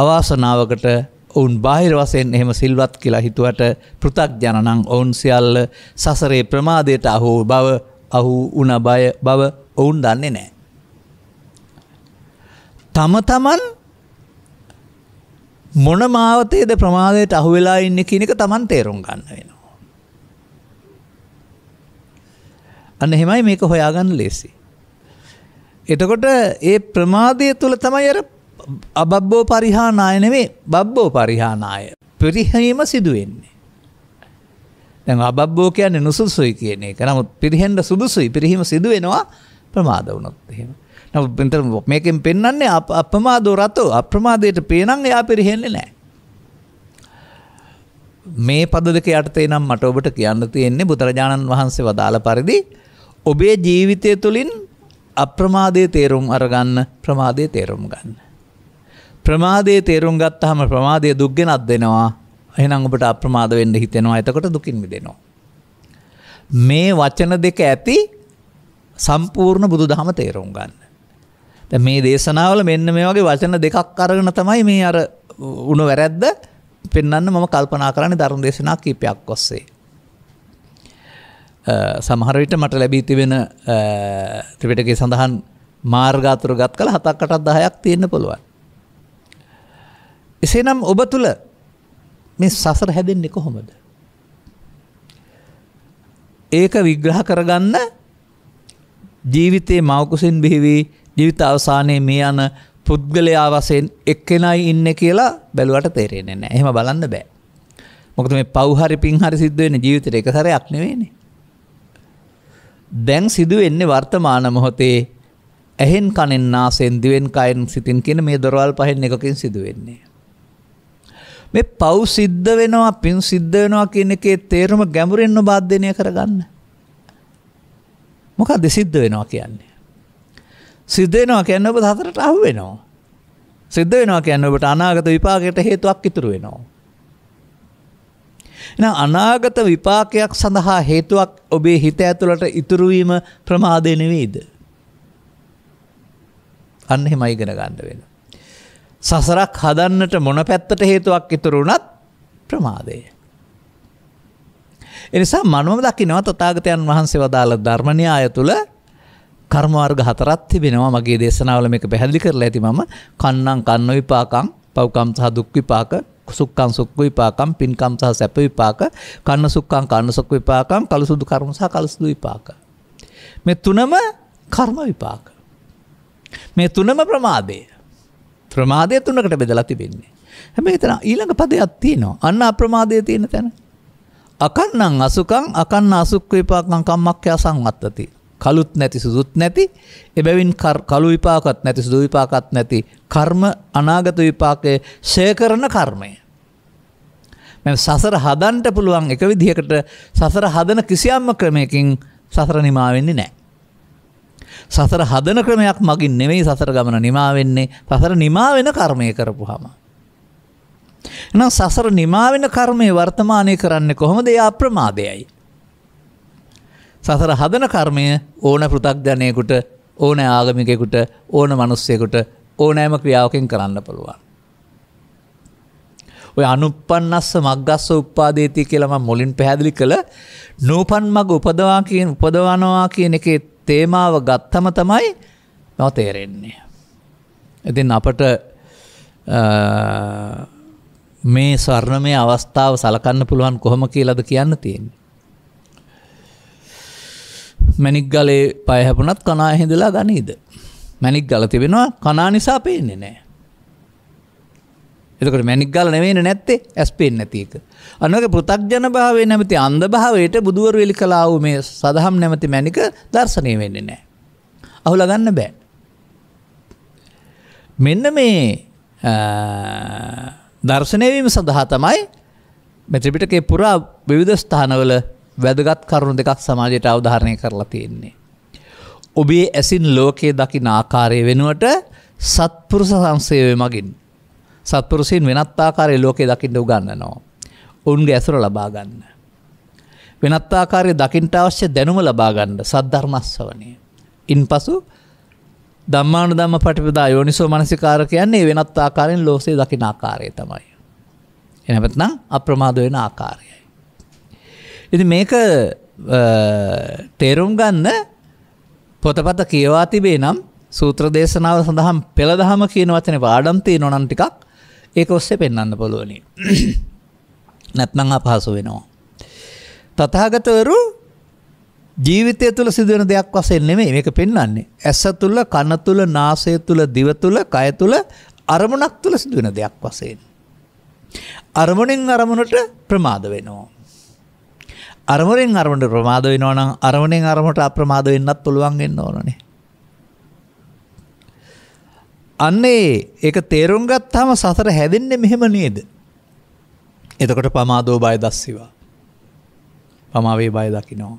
Speaker 1: අවාසනාවකට ඔවුන් බාහිර වසයෙන් එහෙම සිල්වත් කියලා හිතුවට පෘතක් ජනනං ඔවුන් සියල්ල සසරේ ප්‍රමාදයට අහෝ බව අහු උන බය බව ඔවුන් දන්නේ නෑ. තම තමන් මොන මාවතයේද ප්‍රමාදයට අහුවෙලා ඉන්න කියනක තමන් තේරුම් ගන්න වෙනවා. අන්න එහෙමයි මේක හොයාගන්න ලේසි. එතකොට ඒ ප්‍රමාදය තුළ තමයි අර අබබ්බෝ පරිහානාය නෙවේ බබ්බෝ පරිහානාය පිරිහීම සිදුවෙන්නේ. දැන් අබබ්බෝ කියන්නේ නුසුසුයි කියන එක. නමුත් පිරිහෙන්න සුදුසුයි. පිරිහීම සිදු වෙනවා ප්‍රමාද වුණොත් එහෙම. නමුත් මෙතන මේකෙන් පෙන්වන්නේ අප්‍රමාදෝ රතෝ. අප්‍රමාදයට පේනන් එයා පිරිහෙන්නේ නැහැ. මේ පද දෙක යටතේ නම් මට ඔබට කියන්න තියෙන්නේ බුදුරජාණන් වහන්සේ වදාළ පරිදි ඔබේ ජීවිතය තුළින් අප්‍රමාදයේ තේරුම් අරගන්න ප්‍රමාදයේ තේරුම් ගන්න. ප්‍රමාදයේ තේරුම් ගත්තාම ප්‍රමාදය දුක්ගෙනත් දෙනවා එහෙනම් ඔබට අප්‍රමාද වෙන්න හිතෙනවා එතකොට දුකින් මිදෙනවා. මේ වචන දෙක ඇති සම්පූර්ණ බුදු දහම තේරුම් ගන්න. මේ දේශනාවල මෙන්න මේ වගේ වචන දෙකක් අරගෙන තමයි මේ අර උුණු වැරැද්ද පෙන්න්න මම කල්පනා කරන්නේ ධර්ම දේශනා කීපයක් ඔස්සේ. සමහරවිට මට ලැබී තිබෙන ත්‍රිපිටකේ සඳහන් මාර්ගාතුර ගත් කළ හතක්කටත් දහයක් තියෙන්න පුළුවන්. එසේනම් ඔබ තුළ මේ සසර හැදෙන්නේ කොහොමද? ඒක විග්‍රහ කරගන්න ජීවිතයේ මවකුසින් බිහිවි ජීවිත අවසානයේ මේ යන පුද්ගලයා වශයෙන් එක්කෙනයි ඉන්නේ කියලා බැලුවට තේරෙන්නේ නැහැ. එහෙම බලන්න බෑ. මොකද මේ පව් හරි පින් හරි සිද්ධ වෙන්නේ ජීවිතේ එක සැරයක් නෙවෙයිනේ. දැන් සිදු වෙන්නේ වර්තමාන මොහොතේ ඇහෙන් කනෙන් නාසයෙන් දිවෙන් කයෙන් සිතින් කියන මේ දොරවල් පහෙන් එකකින් සිදු වෙන්නේ. මේ පව් සිද්ධ වෙනවා පින් සිද්ධ වෙනවා කියන එකේ තේරුම ගැඹුරෙන්ම බාධ්‍යනය කරගන්න. මොකක්ද සිද්ධ වෙනවා කියන්නේ. සිද්ධ වෙනවා කියන්න ඔබ හතරට අහු වෙනවා. සිද්ධ වෙනවා කියන්න ඔබට අනාගත විපාකයට හේතුවක් ඉතුරු වෙනවා. එන අනාගත විපාකයක් සඳහා හේතුවක් ඔබේ හිත ඇතුළට ඉතුරුවීම ප්‍රමාදය නෙවෙයිද. අන්න එහෙමයි ඉගෙන ගන්න වෙනවා. සසරක් හදන්නට මොන පැත්තට හේතුවක් ඉතුරුණත් ප්‍රමාදය. එනිසා මනුවම දකිනවා තතාගතයන් වහන්සේ වදාළ ධර්මණයාය තුළ කර්මාර්ග හතරත් තිබෙනවා මගේ දේශනාවල මේක පැහැදිලි කරලා ඇති මම කන්නම් කන්න විපාකං පව්කම් සහ දුක් විපාක සුක්කං සුක්ක විපාකම් පින්කම් සහ සැප විපාක කන්න සුක්කං කන්න සුක් විපාකම් කළුසුදු කර්ම සහ කලසුදු විපාක. මේ තුනම කර්ම විපාක. මේ තුනම ප්‍රමාදය. ප්‍රමාදය තුනකට බෙදලා තිබෙන්නේ. හැම එතන ඊළඟ පදයක් තියෙනවා අන්න අප්‍රමාදය තියෙන තැන. අකන්නං අසුකං අකන්න අසුක් විපාකං කම්මක්්‍ය අසංවත්තති. කලුත් නැති සුදුත් නැති එබැවින් කලු විපාකත් නැති සුදු විපාකත් නැති කර්ම අනාගත විපාකය ශයකරන කර්මය. මෙ සසර හදන්ට පුළුවන් එක විදිහකට සසර හදන කිසියම්ම ක්‍රමයකින් සසර නිමාවෙන්නේ නෑ. සසර හදන ක්‍රමයක් මගින් නෙවෙයි සසර ගමන නිමාවෙන්නේ සසර නිමාවෙන කර්මය කරපු හම. එනම් සසර නිමාවෙන කර්මය වර්තමානය කරන්නේ කොහොමද ඒ අප්‍රමාදයයි. සසර හදන කර්මය ඕන පෘතක්ජනයකුට ඕන ආගමිකෙකුට ඕන මනුස්සයකුට ඕනෑම ක්‍රියාවකින් කරන්න පුළුවන්. ඔය අනුපන්නස්ස මක්ගස්ස උපාදේති කියලම මුලින් පැහැදිලි කළ නූපන් මග උපදවා කියෙන් උපදවනවා කියන එකේ තේමාව ගත්තම තමයි නොතේරෙන්නේ. ඉතින් අපට මේ ස්වර්ණමය අවස්ථාව සලකන්න පුළුවන් කොහොම කියලද කියන්න තියෙන්නේ. මැනික් ගලේ පයහැපනත් කනාහිඳලා ගනීද. මැනික් ගල තිබෙනවා කනා නිසා පේන්නේ නෑ. එතකට මැනික්ගල නෙවෙන නැත්තේ ඇස් පෙන් නැතික. අනක පෘතක්ජන භාවේ නැමති අන්ද භාවයට බුදුවර වෙලි කලාව මේ සඳහම් නැමති මැනික දර්ශනය වෙන්න නෑ. අහු ලගන්න බෑ. මෙන්න මේ දර්ශනයවීම සඳහා තමයි මෙත්‍රපිටකේ පුරා විවිධ ස්ථානවල වැදගත් කරුණු දෙකක් සමාජයට අවධාරණය කරලා තියෙන්නේ. ඔබේ ඇසින් ලෝකයේ දකින ආකාරය වෙනුවට සත්පුරුස සංසේවය මගින් සත්පුරුසින් වෙනත් ආකාරය ලෝකෙ දකිින්ට උගන්නනවා. උන්ගේ ඇසුර ලබාගන්න. වෙනත් ආකාරය දකිින්ට අවශ්‍ය දැනුම ලබාගන්න සද්ධර්මස්වනය. ඉන් පසු දම්මාන දම්ම පටිපදා යෝනිසෝ මනසිකාර කියන්නේ වෙනත් ආකාරයෙන් ලෝසේ දකින ආකාරය තමයි. එනැපත්නම් අප්‍රමාද වෙන ආකාරයයි. ඉති මේක තේරුම් ගන්න පොතපත කියවා තිබේ නම් සූත්‍ර දේශනාව සඳහම් පෙළදහම කියන වචන පාඩම්තිය නොනන්ටිකක් ඒක ඔස්සේ පෙන්වන්න පුළුවනි. නැත්නම් අපහසු වෙනවා. තථාගතවරු ජීවිතය තුළ සිදුවන දෙයක් වශයෙන් නෙමෙයි මේක පෙන්වන්නේ. ඇස තුළ, කන තුළ, නාසය තුළ, දිව තුළ, කය තුළ අරමුණක් තුළ සිදුවන දෙයක් වශයෙන්. අරමුණෙන් අරමුණට ප්‍රමාද වෙනවා. අරමුණෙන් අරමුණට ප්‍රමාද වෙනවා නම් අරමුණෙන් අරමුණට අප්‍රමාද වෙන්නත් පුළුවන් වෙන්න ඕනනේ. අන්නේ ඒක තේරුම් ගත්තාම සතර හැදෙන්නේ මෙහෙම නේද? එතකොට පමාදෝ බය දස්සීවා. පමාවේ බය දකිනවා.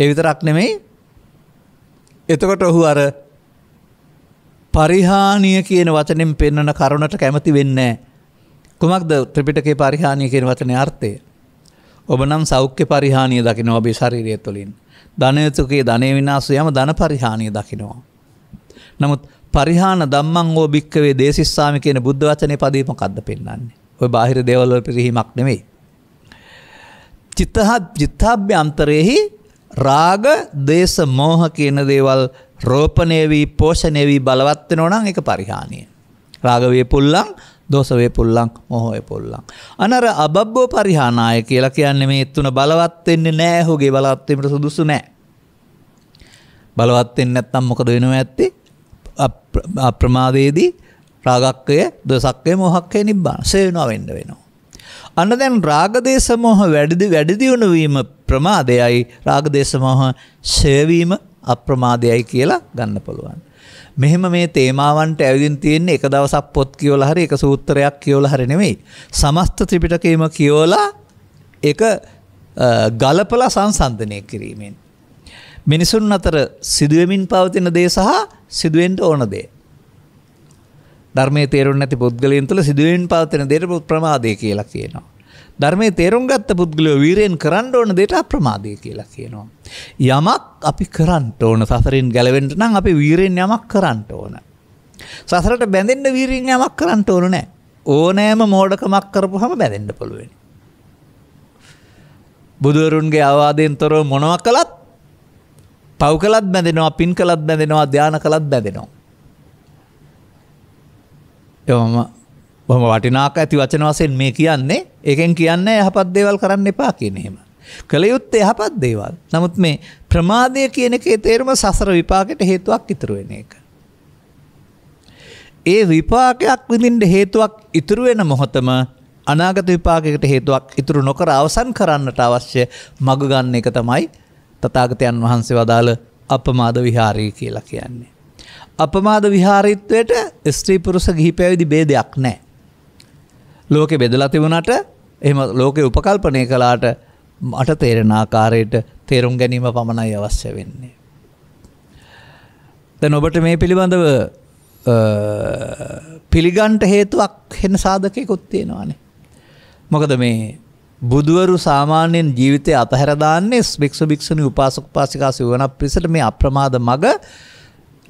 Speaker 1: ඒ විතරක් නෙමෙයි. එතකොට ඔහු අර පරිහානිය කියන වචනෙන් පෙන්වන කරුණට කැමති වෙන්නේ කුමක්ද ත්‍රිපිටකේ පරිහානිය කියන වචනේ අර්ථය? ඔබ නම් සෞඛ්‍ය පරිහානිය දකිනවා ඔබේ ශරීරය තුළින්. ධනයතුකේ ධනය විනාශය යම ධන පරිහානිය දකිනවා. නමුත් පරිහාන දම්මං ෝ භික්කවේ දේශස්සාමි කියන බුද්ධ වචනය පදීම කක්ද පෙන්න්නන්නේ ඔය බාහිර දේවල්ල පිරිහීමක් නෙවෙයි. චිත්තහත් ජිත්තාභ්‍ය අන්තරයෙහි රාග දේශ මෝහ කියන දේවල් රෝපනයවී පෝෂණයවී බලවත්වෙන ඕනම් එක පරිහානිය. රාගවේ පුල්ලං දෝසවේ පුල්ලං මොහොය පුල්ලං. අනර අබබ්බෝ පරිහානාය කියලා කියන්නේ මේ එත්තුන බලවත්වෙන්නේ නෑහුගේ බලත්වීමට සුදුසු නෑ. බලවත්වෙන් නැත්තම් මොකද වෙනවා ඇත්තේ අප්‍රමාදයේදී රාගක්කය දොසක්කය මොහක්කය නිබ්බාන සේනවා වෙන්න වෙනවා. අන්න දැන් රාගදේශමෝහ වැඩිදි වැඩිදියුණු වීම ප්‍රමාදයයි රාගදේශමෝහ සේවීම අප්‍රමාදයයි කියලා ගන්න පුළුවන්. මෙහෙම මේ තේමාවන්ට ඇවිදින් තියෙන්නේ එක දවසක් පොත් කියවලා හරි එක සූත්‍රයක් කියවලා හරි නෙමෙයි. සමස්ත ත්‍රිපිටකයම කියවලා ඒක ගලපලා සංසන්දනය කිරීමෙන් මිනිසුන් අතර සිදුවමින් පවතින දේ සහ සිදුවෙන්ට ඕන දේ. ධර්මයේ තේරුම් නැති පුද්ගලයන් තුළ සිදුවෙන් පවතින දේට ප්‍රමාදය කියලා කියනවා. ධර්මයේ තේරුම් ගත්ත පුද්ගලයෝ වීරයෙන් කරන්න ඕන දේට අප්‍රමාදය කියලා කියනවා. යමක් අපි කරන්න ඕන සසරින් ගැලවෙන්න නම් අපි වීරයෙන් යමක් කරන්න ඕන. සසරට බැඳෙන්න වීරයෙන් යමක් කරන්න ඕන නෑ. ඕනෑම මෝඩකමක් කරපුහම බැඳෙන්න පුළුවෙනි. බුදුවරුන්ගේ අවවාදයෙන් තොරව මොනවක් කළත් පව් කළත් බැඳෙනවා පින් කළත් බැඳෙනවා ධ්‍යාන කළත් බැඳෙනවා. එම බොම වටිනාක ඇති වචන වසයෙන් මේ කියන්නේ ඒකෙන් කියන්න යහපත් දේවල් කරන්න එපා කියනෙම. කළයුත් එහපත් දේවල්. නමුත් මේ ප්‍රමාදය කියන එකේ තේරම සසර විපාකට හේතුවක් ඉතුරුවෙන එක. ඒ විපාකයක් විඳින්ට හේතුවක් ඉතුරුවෙන මොහොතම අනාගත විපාකකට හේතුවක් ඉතුරු නොකර අවසන් කරන්නට අවශ්‍ය මගගන්න එක තමයි තතාගතයන් වහන්සේ වදාළ අපමාද විහාරී කියලා කියන්නේ. අපමාද විහාරිත්වයට ස්ත්‍රීපුරුස ගිහි පැවිදි බේදයක් නෑ. ලෝකෙ බෙදලා තිබුණට එම ලෝකෙ උපකල්පනය කලාට මට තේරෙන ආකාරයට තේරුම් ගැනීම පමණයි අවශ්‍ය වෙන්නේ. ද නොබට මේ පිළිබඳව පිළිගන්ට හේතුවක් හෙන සාධකයකුත් තියෙනවානේ. මොකද මේ බුදුවරු සාමාන්‍යයෙන් ජීවිතය අතහැර දාන්නේ භික්ෂු භික්ෂුණී උපාසක උපාසිකා සිවණක් පිරිසට මේ අප්‍රමාද මග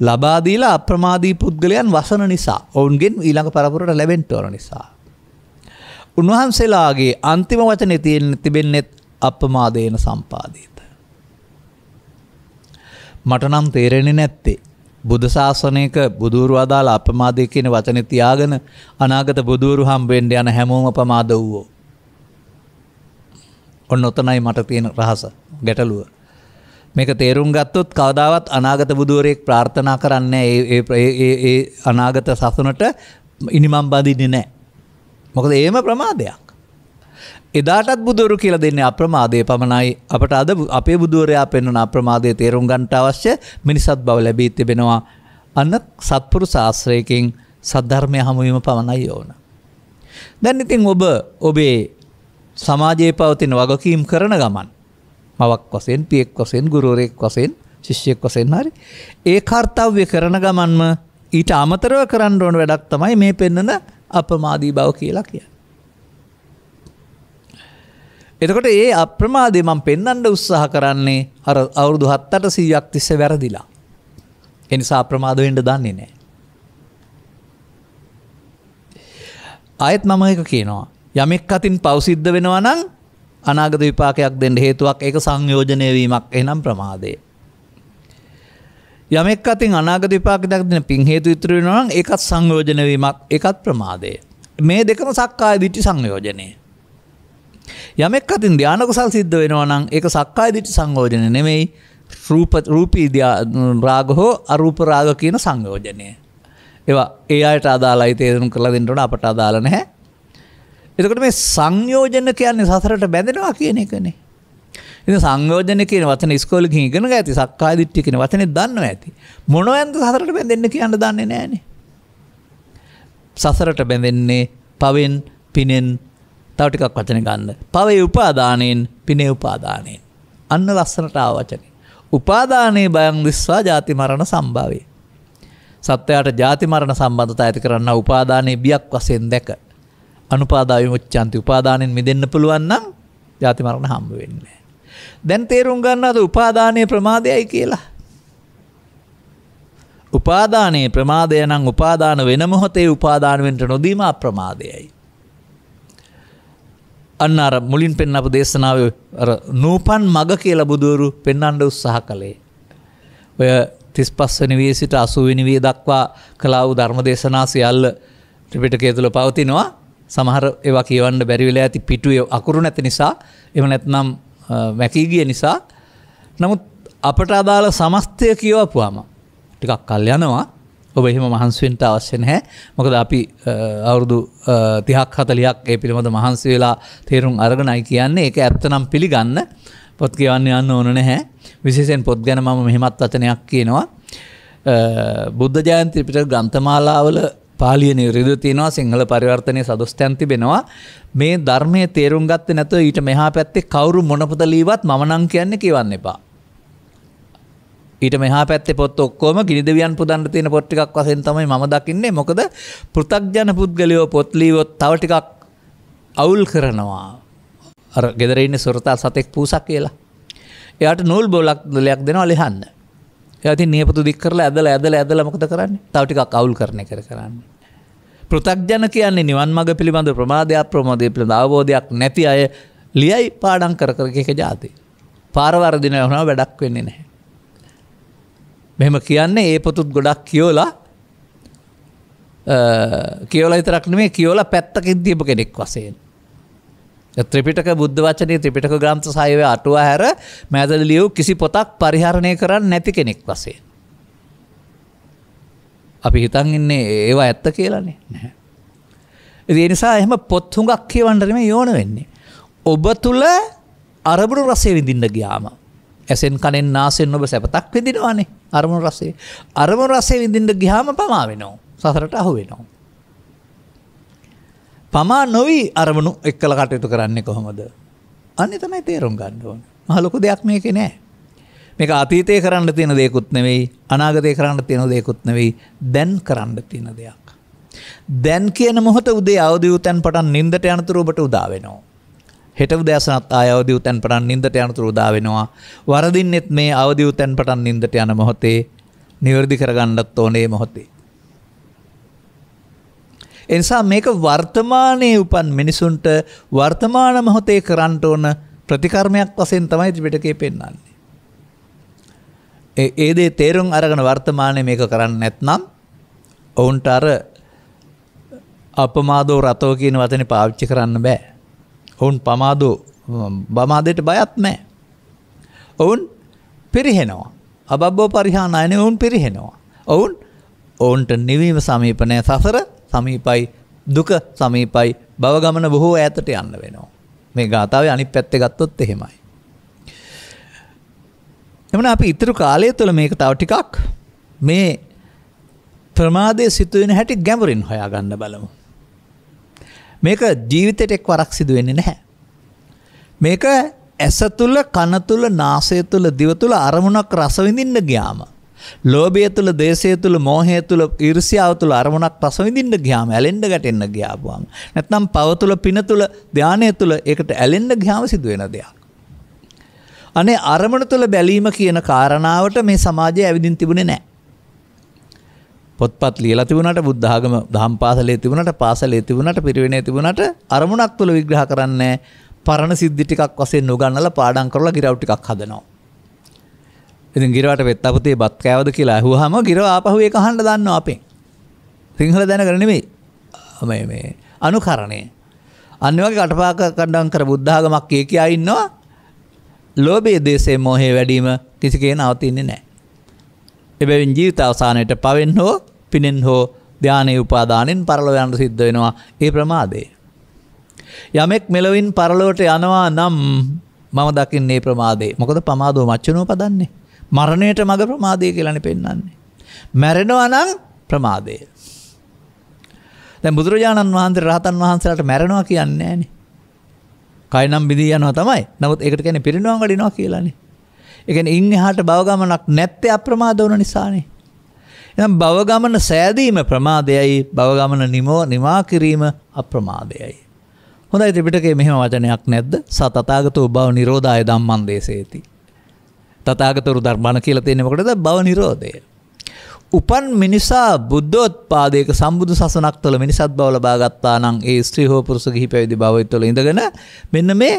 Speaker 1: ලබා දීලා අප්‍රමාදී පුද්ගලයන් වසන නිසා ඔවුන්ගෙන් ඊළඟ පරපුරට ලැබෙන්න ඕන නිසා උන්වහන්සේලාගේ අන්තිම වචනේ තියෙන තිබෙන්නේත් අප්‍රමාදේන සම්පාදිත මට නම් තේරෙන්නේ නැත්තේ බුදු ශාසනයක බුදුරු අදාළ අප්‍රමාදය කියන වචනේ තියාගෙන අනාගත බුදුරු හම්බෙන්න යන හැමෝම අප්‍රමාද වූවෝ ඔන්න ඔතනයි මට තියෙන රහස ගැටලුව. මේක තේරුම් ගත්තොත් කවදාවත් අනාගත බුදුවරයෙක් ප්‍රාර්ථනා කරන්න ඒ අනාගත සසනට ඉනිමම් බඳින්නේ නෑ. මොකද ඒම ප්‍රමාදයක්. එදාටත් බුදුරු කියලා දෙන්නේ අප්‍රමාදය පමණයි අපට අද අපේ බුදුවරයා පෙන්වන අප්‍රමාදය තේරුම් ගන්ට අවශ්‍ය මිනිසත් බව ලැබී තිබෙනවා අන්න සත්පුරු ශාස්ත්‍රයකින් සද්ධර්මය හමුවීම පමණයි ඕන. දැන් ඉතින් ඔබ ඔබේ සමාජයේ පවතින වගකීම් කරන ගමන් මවක් වසයෙන් පියෙක් වසයෙන් ගුරුවරයෙක් වසයෙන් ශිෂ්‍යයෙක් වසයෙන් හරි ඒ කර්තව්‍ය කරන ගමන්ම ඊට අමතරව කරන්න ඕන වැඩක් තමයි මේ පෙන්නන අපමාදී බව කියලා කිය. එතකොට ඒ අප්‍රමාදය මං පෙන්නන්ඩ උත්සාහ කරන්නේ අර අවුරුදු හත්තට සීයක් තිස්ස වැරදිලා. එනිසා අප්‍රමාදවෙන්ට දන්නේ නෑ. අයත් මම එක කියනවා යමෙක් අතින් පවසිද්ධ වෙනවා නම් අනාගත විපාකයක් දෙන්න හේතුවක් ඒක සංයෝජනය වීමක් එනම් ප්‍රමාදය. යමෙක් අතින් අනාගත විපාක දක්දින පින් හේතු ඉතුරු වෙනවා නම් ඒකත් සංයෝජන වීමක් ඒකත් ප්‍රමාදය. මේ දෙකම සක්කාය දිට්ඨි සංයෝජනය. යමෙක් අතින් ධාන කුසල් සිද්ධ වෙනවා නම් ඒක සක්කාය දිට්ඨි සංයෝජන නෙමෙයි රූප රූපී රාග හෝ අරූප රාග කියන සංයෝජනය. ඒවා ඒ අයට අදාළයි තේරුම් කරලා දෙන්න ඕන අපට අදාළ නැහැ. එතකට මේ සංයෝජන කියන්නේ සසරට බැඳෙනවා කියන එකනේ. ඉතින් සංයෝජන කියන වචන ඉස්කෝලේ ඉගෙන ගත්ත සක්කාය දිට්ඨිය කියන වචනේ දන්නවා ඇති. මොනවෙන්ද සසරට බැඳෙන්න කියන්න දන්නේ නැහනේ. සසරට බැඳෙන්නේ පවෙන් පිනෙන් තව ටිකක් වචන ගන්න. පවේ උපාදානෙන් පිනේ උපාදානෙන්. අන්න ලස්සනට ආ වචනේ. උපාදානයේ බයං විශ්වා ජාති මරණ සම්භාවේ. සත්‍යයට ජාති මරණ සම්බන්ධතා ඇති කරන්න උපාදානයේ බියක් වශයෙන් දැක අනුපාදා විමුච්ඡන්ති උපාදානෙන් මිදෙන්න පුළුවන් නම් ජාති මරණ හම්බ වෙන්නේ දැන් තේරුම් ගන්නවද උපාදානයේ ප්‍රමාදයයි කියලා උපාදානයේ ප්‍රමාදය නම් උපාදාන වෙන මොහොතේ උපාදානුවෙන්ට නොදීම අප්‍රමාදයයි අන්න අර මුලින් පෙන් අප දේශනාව නූපන් මග කියල බුදුවරු පෙන්නන්ඩ උත්සාහ කළේ. ඔය තිස් පස්වනිවේ සිට අසුවිනිවේ දක්වා කලාවු ධර්ම දේශනා සියල්ල ත්‍රිපිටකය තුළ පවතිනවා සමහර ඒවා කියවන්න බැරිවෙලා ඇති පිටුවේ අකුරු නැති නිසා එම නැත්නම් මැකීගිය නිසා නමුත් අපට අදාළ සමස්තය කියවපුවාම ටිකක් කල් යනවා ඔබ එහෙම මහන්සුවෙන්ට අවශ්‍ය නැහැ මොකද අපි අවුරුදු තිහක් හතලියක් ඒ පිළිබඳ මහන්සි වෙලා තේරුම් අරගෙනයි කියන්නේ ඒක ඇත්තනම් පිළිගන්න පොත් කියවන්න යන්න ඕන නැහැ විශේෂෙන් පොත් ගැන මම මෙහෙමත් වචනයක් කියනවා බුද්ධ ජයන්ත්‍රිපිට ග්‍රන්ථමාලාවල පාලිය නිරුදු තියෙනවා සිංහල පරිවර්තනය සදුස්තැන් තිබෙනවා මේ ධර්මය තේරුම් ගත්ත නැතුව ඊට මෙහා පැත්තේ කවුරු මොනපතලීවත් මනං කියන්න කියවන්න එපා. ඊට මෙහා පැත්තේ පොත් ඔක්කොම ගිනිදවියන් පුදන්න තියෙන පොත් ටිකක් වශයෙන් තමයි මම දකින්නේ මොකද පෘථග්ජන පුද්ගලයෝ පොත් ලියවොත් තව ටිකක් අවුල් කරනවා. අර ගෙදර ඉන්නේ සොරතා සතෙක් පූසක් කියලා. එයාට නූල් බෝලක් දෙලයක් දෙනවා ලියන්න. ඇති නියපතු දික් කරලා ඇදල ඇදල ඇදල මොකද කරන්න තවටිකක් අවුල් කරන කර කරන්න. පෘතක්ජන කියන්නේ නිවන් මඟ පිළිබඳ ප්‍රමාධයක් ප්‍රමෝදය පිළිඳ අවබෝධයක් නැති අය ලියයි පාඩන් කර කරක ජාති. පාරවරදින වුණා වැඩක් වෙන්නේ නැහැ. මෙම කියන්නේ ඒ පොතුත් ගොඩක් කියෝලා කියෝල තරක්නේ කියෝල පැත්තකින් දීප කෙනෙක් වසයෙන්. ත්‍රිපිටක බුද්ධ වචනය ත්‍රිපිටක ග්‍රන්ථ සයව අටුව හැර මැදල ලියව් කිසි පොතක් පරිහරණය කරන්න නැති කෙනෙක් වසේ. අපි හිතන් ඉන්නේ ඒවා ඇත්ත කියලන්නේ නැහැ. ඒ නිසා එහම පොත්හුඟක් කියවන්ටරීම යෝන වෙන්නේ. ඔබ තුළ අරබුරු රසේ විඳින්න ගියාම. ඇසෙන් කනෙන් නාසෙන් ඔබ සැපතක් විදිනවානේ අරමුණු රසේ. අරමුණ රසේ විඳින්ට ගිහාම පමාවෙනවා සසරට අහු වෙනවා. පමා නොවී අරමුණු එක්කල කටයුතු කරන්නේ කොහොමද. අන්න තමයි තේරුම් ගණ්ඩුවන මහලොකු දෙයක් මේක නෑ. මේක අතීතය කරන්න තියෙන දෙයකුත් නෙවෙයි අනාගතය කරන්න තියෙන දෙයකුත් නෙවෙයි දැන් කරන්න තියෙන දෙයක්. දැන් කියන මොහොත උදේ අවදිවූ තැන් පටන් නින්දට යනතුරූපට උදාවෙනවා. හෙට උදෑසනත් අයවදිව තැන් පටන් නින්දට යනතුර උදාවෙනවා. වරදින්නෙත් මේ අවදිව තැන් පටන් නින්දට යන මොහොතේ නිවැරදි කරගන්නත් ඕනේ මොහොතේ. එනිසා මේක වර්තමානයේ උපන් මිනිසුන්ට වර්තමාන මොහොතේ කරන්න ඕන ප්‍රතිකර්මයක් වශයෙන් තමයි ත්‍රිපිටකය පෙන්වන්නේ. ඒ ඒ දේ තේරුම් අරගෙන වර්තමානයේ මේක කරන්නේ නැත්නම් ඔවුන්ට අර අපමාදෝ රතෝ කියන වචනේ පාවිච්චි කරන්න බෑ. ඔවුන් පමාදෝ බමාදයට බයත් නැහැ. ඔවුන් පිරිහෙනවා. අබබ්බෝ පරිහානායනේ ඔවුන් පිරිහෙනවා. ඔවුන් ඔවුන්ට නිවීම සමීප නැහැ සසර සමීපයි දුක සමීපයි බවගමන බොහෝ ඈතට යන්න වෙනවා. මේ ගාථාවේ අනිත් පැත්තේ ගත්තොත් එහෙමයි. එමන අපි ඉතුරු කාලය තුළ මේක තව ටිකක් මේ ප්‍රමාදය සිතුවෙන හැටි ගැඹුරින් හොයා ගන්න බලමු. මේක ජීවිතයට එක් වරක් සිදු වෙන්නේ නැහැ. මේක ඇස තුළ කන තුළ නාසය තුළ දිව තුළ අරමුණක් රස විඳින්න ගියාම ලෝබය තුළ දේශය තුළ මෝහය තුළ ඉරිසිාව තුළ අරමුණක් පසවිඳින්ට ග්‍යාම ඇලෙන්ඩ ගැටෙන්න්න ග්‍යාපුවාම. නැත්නම් පවතුළ පින තුළ ධ්‍යානය තුළ එකට ඇලෙන්ඩ ග්‍යාම සිදුවෙන දෙයක්. අනේ අරමුණ තුළ බැලීම කියන කාරණාවට මේ සමාජය ඇවිදින් තිබුණේ නෑ. පොත්පත් ලියලා තිබුණට බුද්ධාගම දහම් පාසලේ තිබුණට පාසලේ තිබුණට පිරිවෙනේ තිබුණට අරමුණක් තුළ විග්‍රහ කරන්නේ පරණ සිද්ධි ටිකක් වශයෙන් නොගන්නලා පාඩම් කරලා ගිරව් ටිකක් හදනවා. ඉතින් ගිරවට පෙත් අපතේ බත් කෑවද කියලා ඇහුවාම ගිරව ආපහු ඒක අහන්න දන්න අපෙන්. සිංහල දැනගෙන නෙමෙයි. මේ මේ අනුකරණය. අන්න වගේ කටපාක කණ්ඩම් කර බුද්ධාගමක් කිය කියා ඉන්නවා. ලෝභයේ දේශයේ මොහේ වැඩිම කිසි කෙනා නවතින්නේ නැහැ. එබැවින් ජීවිත අවසානයට පවෙන් හෝ පිනෙන් හෝ ධානයේ උපාදානෙන් පරලොව යන්න සිද්ධ වෙනවා ඒ ප්‍රමාදය. යමෙක් මෙලොවින් පරලොවට යනවා නම් මම දකින්නේ ප්‍රමාදේ. මොකද පමාදෝ මච්චනෝ පදන්නේ. මරණයට මඟ ප්‍රමාදය කියලන පෙන්නන්නේ. මැරෙනවා නම් ප්‍රමාදය. දැ බුදුරජාණන් වහන්සේ රහතන් වහන්සේට මැරෙනවා කියන්නේ න. කයිනම් බිදී යනවා තමයි නමුත් එකට කැන පිරිනවා ගඩිනවා කියලනි. එකන ඉං හාට බවගමනක් නැත්තේ අප්‍රමාද වන නිසානේ. එම් බවගමන සෑදීම ප්‍රමාදයයි බවගමන නිමෝ නිමා කිරීම අප්‍රමාදයයි. හොඳයි ත්‍රිපිටකේ මෙහම වචනයක් නැද්ද සතතාගත උබව නිරෝධය දම්මන්දේශේති. තතාගතුරු ධර්මාණ කියල තියෙනකොට බව නිරෝධය. උපන් මිනිසා බුද්ධෝත්පාදයක සම්බුදු සසනක් තුළ මිනිසත් බව ලබාගත්තා නම් ඒ ස්ත්‍රී හෝ පුරුස ගිහි පැවිදි බවත් තුළ ඉඳගෙන මෙන්න මේ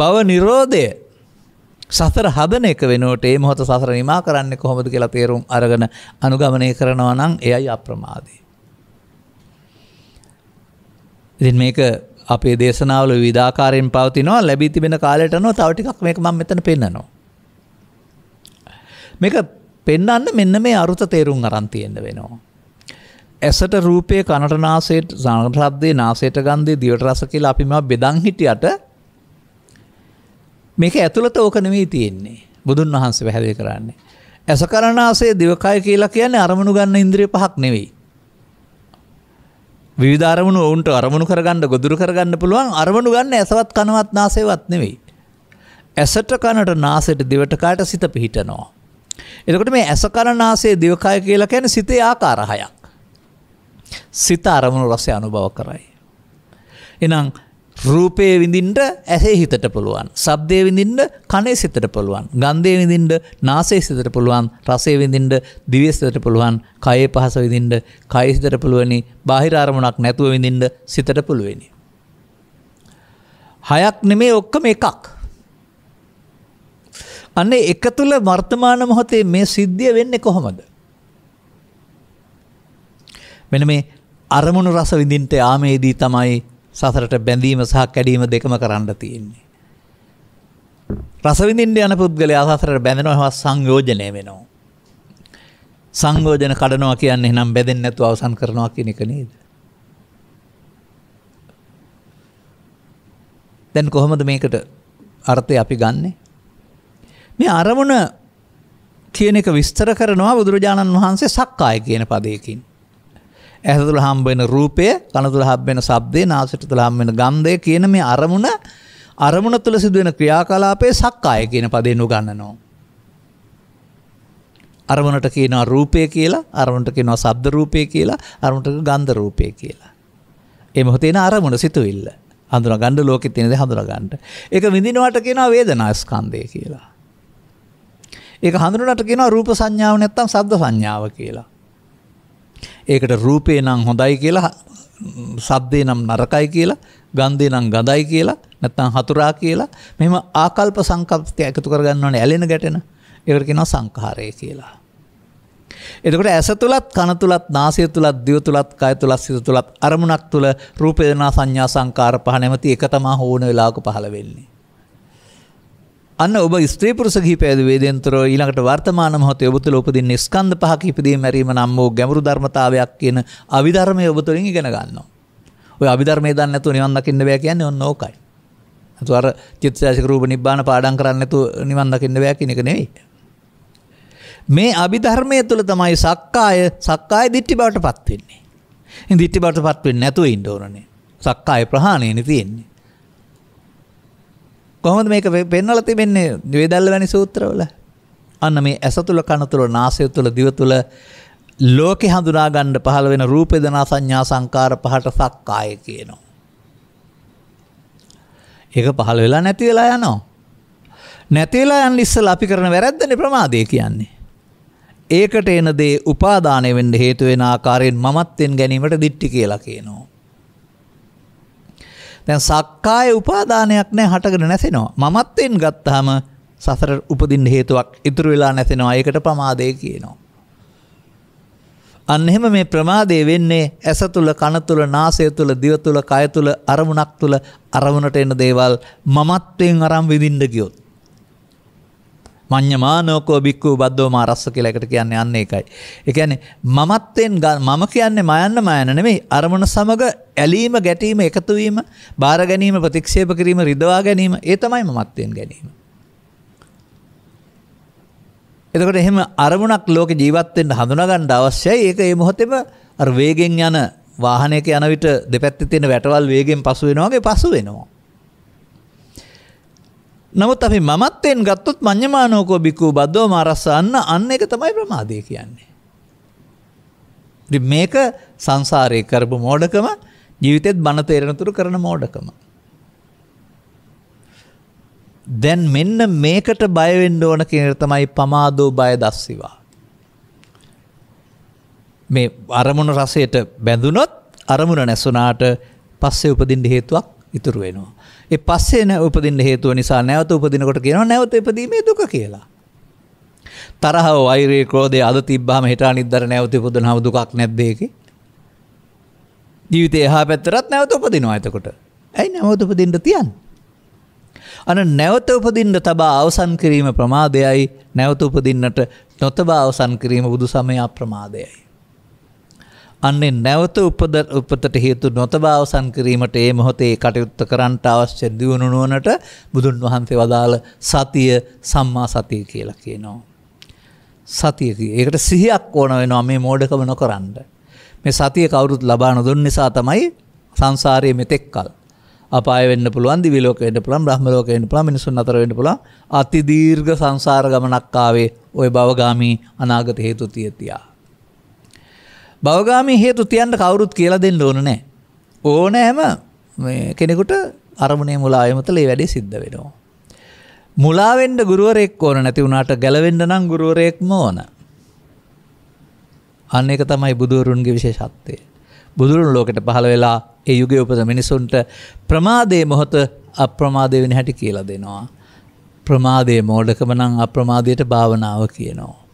Speaker 1: බව නිරෝධය සතර හදන එක වෙනුවට ඒ මොහොත සසර නිමා කරන්න කොහොමද කියලා තේරුම් අරගෙන අනුගමනය කරනවා නම් එයයි අප්‍රමාදී. ඉතින් මේක අපේ දේශනාවල විධාකාරයෙන් පවතිනවා ලැබී තිබෙන කාලයට නෝ තව ටිකක් මේක මම මෙතන පෙන්නනවා. මේක පෙන්නන්න මෙන්න මේ අරුත තේරුම් අරන්තියෙන්න්න වෙනවා. ඇසට රූපය කනටනාසේට සනරද්දේ නාසේට ගන්දේ දිවට රස කියලා අපිම බෙදං හිටියට මේක ඇතුළත ඕකනමී තියෙන්නේ බුදුන් වහන්සේ පැහැදිලි කරන්නේ. ඇස කරනාසේ දිවකය කියලා කියන්නේ අරමුණු ගන්න ඉන්ද්‍රිය පහක් නෙවෙයි. විධාරමුණු ඔවුන්ට අරමුණු කරගන්න ගොදුරු කරගන්න පුළුවන් අරමුණු ගන්න ඇසවත් කනවත් නාසේවත් නෙවෙයි. ඇසට කනට නාසට දිවටකාට සිත පිහිටනවා. එතකොට මේ ඇස කරනාසේ දිවකය කියලා කියන්නේ සිතේ ආකාර හයක්. සිත අරමුණු රසය අනුභව කරයි. එහෙනම් රූපේ විඳින්න ඇසේ හිතට පුළුවන්. ශබ්දේ විඳින්න කනේ සිතට පුළුවන්. ගන්ධේ විඳින්න නාසයේ සිතට පුළුවන්. රසයේ විඳින්න දිවේ සිතට පුළුවන්. කයේ පහස විඳින්න කයේ සිතට පුළුවනි. බාහිර අරමුණක් නැතුව විඳින්න සිතට පුළුවනි. හයක් නෙමේ ඔක්කොම එකක්. අන්නේ එක තුල වර්තමාන මොහොතේ මේ සිද්ධිය වෙන්නේ කොහොමද? මෙන්න මේ අරමුණු රස විඳින්නට ආමේදී තමයි සසරට බැඳීම සහ කැඩීම දෙකම කරන්න තියෙන්නේ. රස විඳින්න යන පුද්ගලයා සසරට බැඳෙනවා සංයෝජනය වෙනවා. සංයෝජන කඩනවා කියන්නේ නම් බැඳෙන්නේ නැතුව අවසන් කරනවා කියන එක නේද? දැන් කොහොමද මේකට අර්ථය අපි ගන්නේ? මේ අරමුණ කියන එක විස්තර කරනවා බුදුරජාණන් වහන්සේ සක්කාය කියන පදයකින්. ඇස තුළ හම්බෙන රූපය, කන තුළ හම්බෙන ශබ්දය, නාසය තුළ හම්බෙන ගන්ධය කියන මේ අරමුණ අරමුණ තුළ සිදුවෙන ක්‍රියාකලාපයේ සක්කාය කියන පදයෙන් උගන්වනවා. අරමුණට කියනවා රූපය කියලා, අරමුණට කියනවා ශබ්ද රූපය කියලා, අරමුණට ගන්ධ රූපය කියලා. ඒ මොහොතේන අරමුණ සිතුවිල්ල. හඳුනා ගන්න ලෝකෙ තියෙන දේ හඳුනා ගන්න. ඒක විඳිනවට කියනවා වේදනා ස්කන්ධය කියලා. ඒක හඳුනනට කියනවා රූප සංඥාව නැත්තම් ශබ්ද සංඥාව කියලා. ඒකට රූපේ නම් හොඳයි කියලා ශබ්දේ නම් නරකයි කියලා ගන්ධේ නම් ගඳයි කියලා නැත්තම් හතුරා කියලා මෙහෙම ආකල්ප සංකල්පය එකතු කරගන්න ඕනේ ඇලෙන ගැටෙන. ඒකට කියනවා සංඛාරය කියලා. එතකොට ඇස තුලත් කන තුලත් නාසය තුලත් දිව තුලත් කය තුලත් සිත තුලත් අරමුණක් තුල රූප වේදනා සංඥා සංකාර පහ නැමැති එක තමයි හෝන වෙලාවක පහළ වෙන්නේ. අන්න ඔබ ස්ත්‍රීපුරුස ගහිපයද වේදෙන්තර ඊළඟට වර්තමාන මහොතේ ඔබතුල උපදින් ස්කන්ධ පහක ඉපදී මැරීම නම් වූ ගැඹුරු ධර්මතාවයක් කියන අවිධර්මය ඔබ තුළින් ඉගෙන ගන්නවා. ඔය අවිධර්මය දන්නේ නැතුව නිවන් දකින්න බෑ කියන්නේ ඔන්න ඕකයි. අතු අර චිත්තසාසික රූප නිබ්බාන පාඩම් කරන්නේ නැතුව නිවන් දකින්න බෑ කියන එක නෙවෙයි. මේ අභිධර්මය තුළ තමයි සක්කාය සක්කාය දිට්ටි බවට පත් වෙන්නේ. ඉතින් දිට්ටි බවට පත් වෙන්නේ නැතුව ඉන්න ඕනනේ. සක්කාය ප්‍රහාණයනේ තියෙන්නේ. කොහොමද මේක පෙන්වලා තිබෙන්නේ වේදල්ල වැනි සූත්‍රවල? අන්න මේ ඇස තුල කන තුල නාසය තුල දිව තුල ලෝකේ හඳුනා ගන්න පහළ වෙන රූප වේදනා සංඥා සංකාර පහට සක්කාය කියනවා. ඒක පහළ වෙලා නැති වෙලා යනවා. නැති වෙලා යන්න ඉස්සලා අපි කරන වැරැද්දනේ ප්‍රමාදය කියන්නේ. ඒකට එන දේ උපාදානය වෙන්න හේතු වෙන ආකාරයෙන් මමත්වෙන් ගැනීමට දිට්ටි කියලා කියනවා. දැන් සක්කාය උපාදානයක් නැහැ හටගෙන නැසෙනවා. මමත්වෙන් ගත්තාම සසර උපදින්න හේතුවක් ඉතුරු වෙලා නැසෙනවා. ඒකට ප්‍රමාදය කියනවා. අන්න එහෙම මේ ප්‍රමාදය වෙන්නේ ඇස තුල කන තුල නාසය තුල දිව තුල කය තුල අරමුණක් තුල අරමුණට එන දේවල් මමත්වෙන් අරන් විඳින්න ගියොත් මං්්‍යමානෝකෝ බික්කූ බද්ධෝ මාරස්ස කියලකට කියන්න යන්න එකයි. එකන මමත්තයෙන් මම කියන්නේ මයන්න මයන නෙමෙයි අරමුණ සමඟ ඇලීම ගැටීම එකතුවීම බාර ගැනීම ප්‍රතික්ෂේප කිරීම රිදවා ගැනීම ඒතමයි මත්තයෙන් ගැනීම. එතකට එහෙම අරමුණක් ලෝක ජීවත්තෙන් හඳුනගන්න අවශ්‍යයි ඒක ඒ මොහොතෙම වේගෙන් යන වාහනයක යනවිට දෙපැත්ති තියෙන වැටවල් වේගෙන් පසු වෙනවාගේ පසු වෙනවා. නමුත් අපි මමත්වයෙන් ගත්තොත් මං්්‍යමානෝකෝ බිකූ බද්දෝ මරස්සන්න අන්න එක තමයි ප්‍රමාදය කියන්නේ. මේක සංසාරය කරපු මෝඩකම ජීවිතෙත් බණ තේරෙනතුරු කරන මෝඩකම. දැන් මෙන්න මේකට බයවෙන්ඩ ඕන කෙනර තමයි පමාදෝ බය දස්සිවා. මේ අරමුණ රසයට බැඳුනොත් අරමුණ නැසුනාට පස්සේ උපදින්ට හේතුවක් ඉතුරුවෙනවා. ඒ පස්සේ නැ උපදින්න හේතුව නිසා නැවත උපදිනකොට කියනවා නැවත ඉපදීමේ දුක කියලා. තරහව වෛරය ක්‍රෝධය අද තිබ්බාම හෙට අනිද්දර නැවත උපදිනවම දුකක් නැද්ද ඒකේ? ජීවිතේ එහා පැත්තටත් නැවත උපදිනවා එතකොට. ඇයි නැවත උපදින්න තියන්නේ? අන නැවත උපදින්න තබා අවසන් කිරීම ප්‍රමාදයයි නැවත උපදින්නට නොතබා අවසන් කිරීම බුදු සමය අප්‍රමාදයයි. අන්නේ නැවත උපද උපතට හේතු නොතබා අවසන් කිරීමට ඒ මොහොතේ කටයුත්ත කරන්නට අවශ්‍ය දියුණු නුවණට බුදුන් වහන්සේ වදාළ සතිය සම්මා සතිය කියලා කියනවා. සතිය ඒකට සිහියක් ඕන වෙනවා මේ මෝඩකම නොකරන්න. මේ සතිය කවුරුත් ලබා නොදුන් නිසා තමයි සංසාරයේ මෙතෙක්කල් අපාය වෙන්න පුළුවන් දිවි ලෝක වෙන්න පුළුවන් බ්‍රහ්ම ලෝක වෙන්න පුළුවන් මිනිසුන් අතර වෙන්න පුළුවන් අති දීර්ඝ සංසාර ගමනක් ආවේ ওই භවගාමි අනාගත හේතු තියතියා බවගාමී හේතු තියන්ට කවුරුත් කියලා දෙන්න ඕන නෑ. ඕනෑම කෙනෙකුට අරමුණේ මුලායමතල ඒ වැඩේ සිද්ධ වෙනවා. මුලාවෙන්ඩ ගුරුවරෙක් ඕන නැති වුණට ගැලවෙන්ඩ නම් ගුරුවරයෙක්ම ඕන. අන්න එක තමයි බුදුවරුන්ගේ විශේෂත්වය. බුදුරුන් ලෝකට පහළ වෙලා ඒ යුගය උපද මිනිසුන්ට ප්‍රමාදය මොහොත අප්‍රමාදය වෙන හැටි කියලා දෙනවා. ප්‍රමාදය මෝඩකමනං අප්‍රමාදයට භාවනාව කියනවා.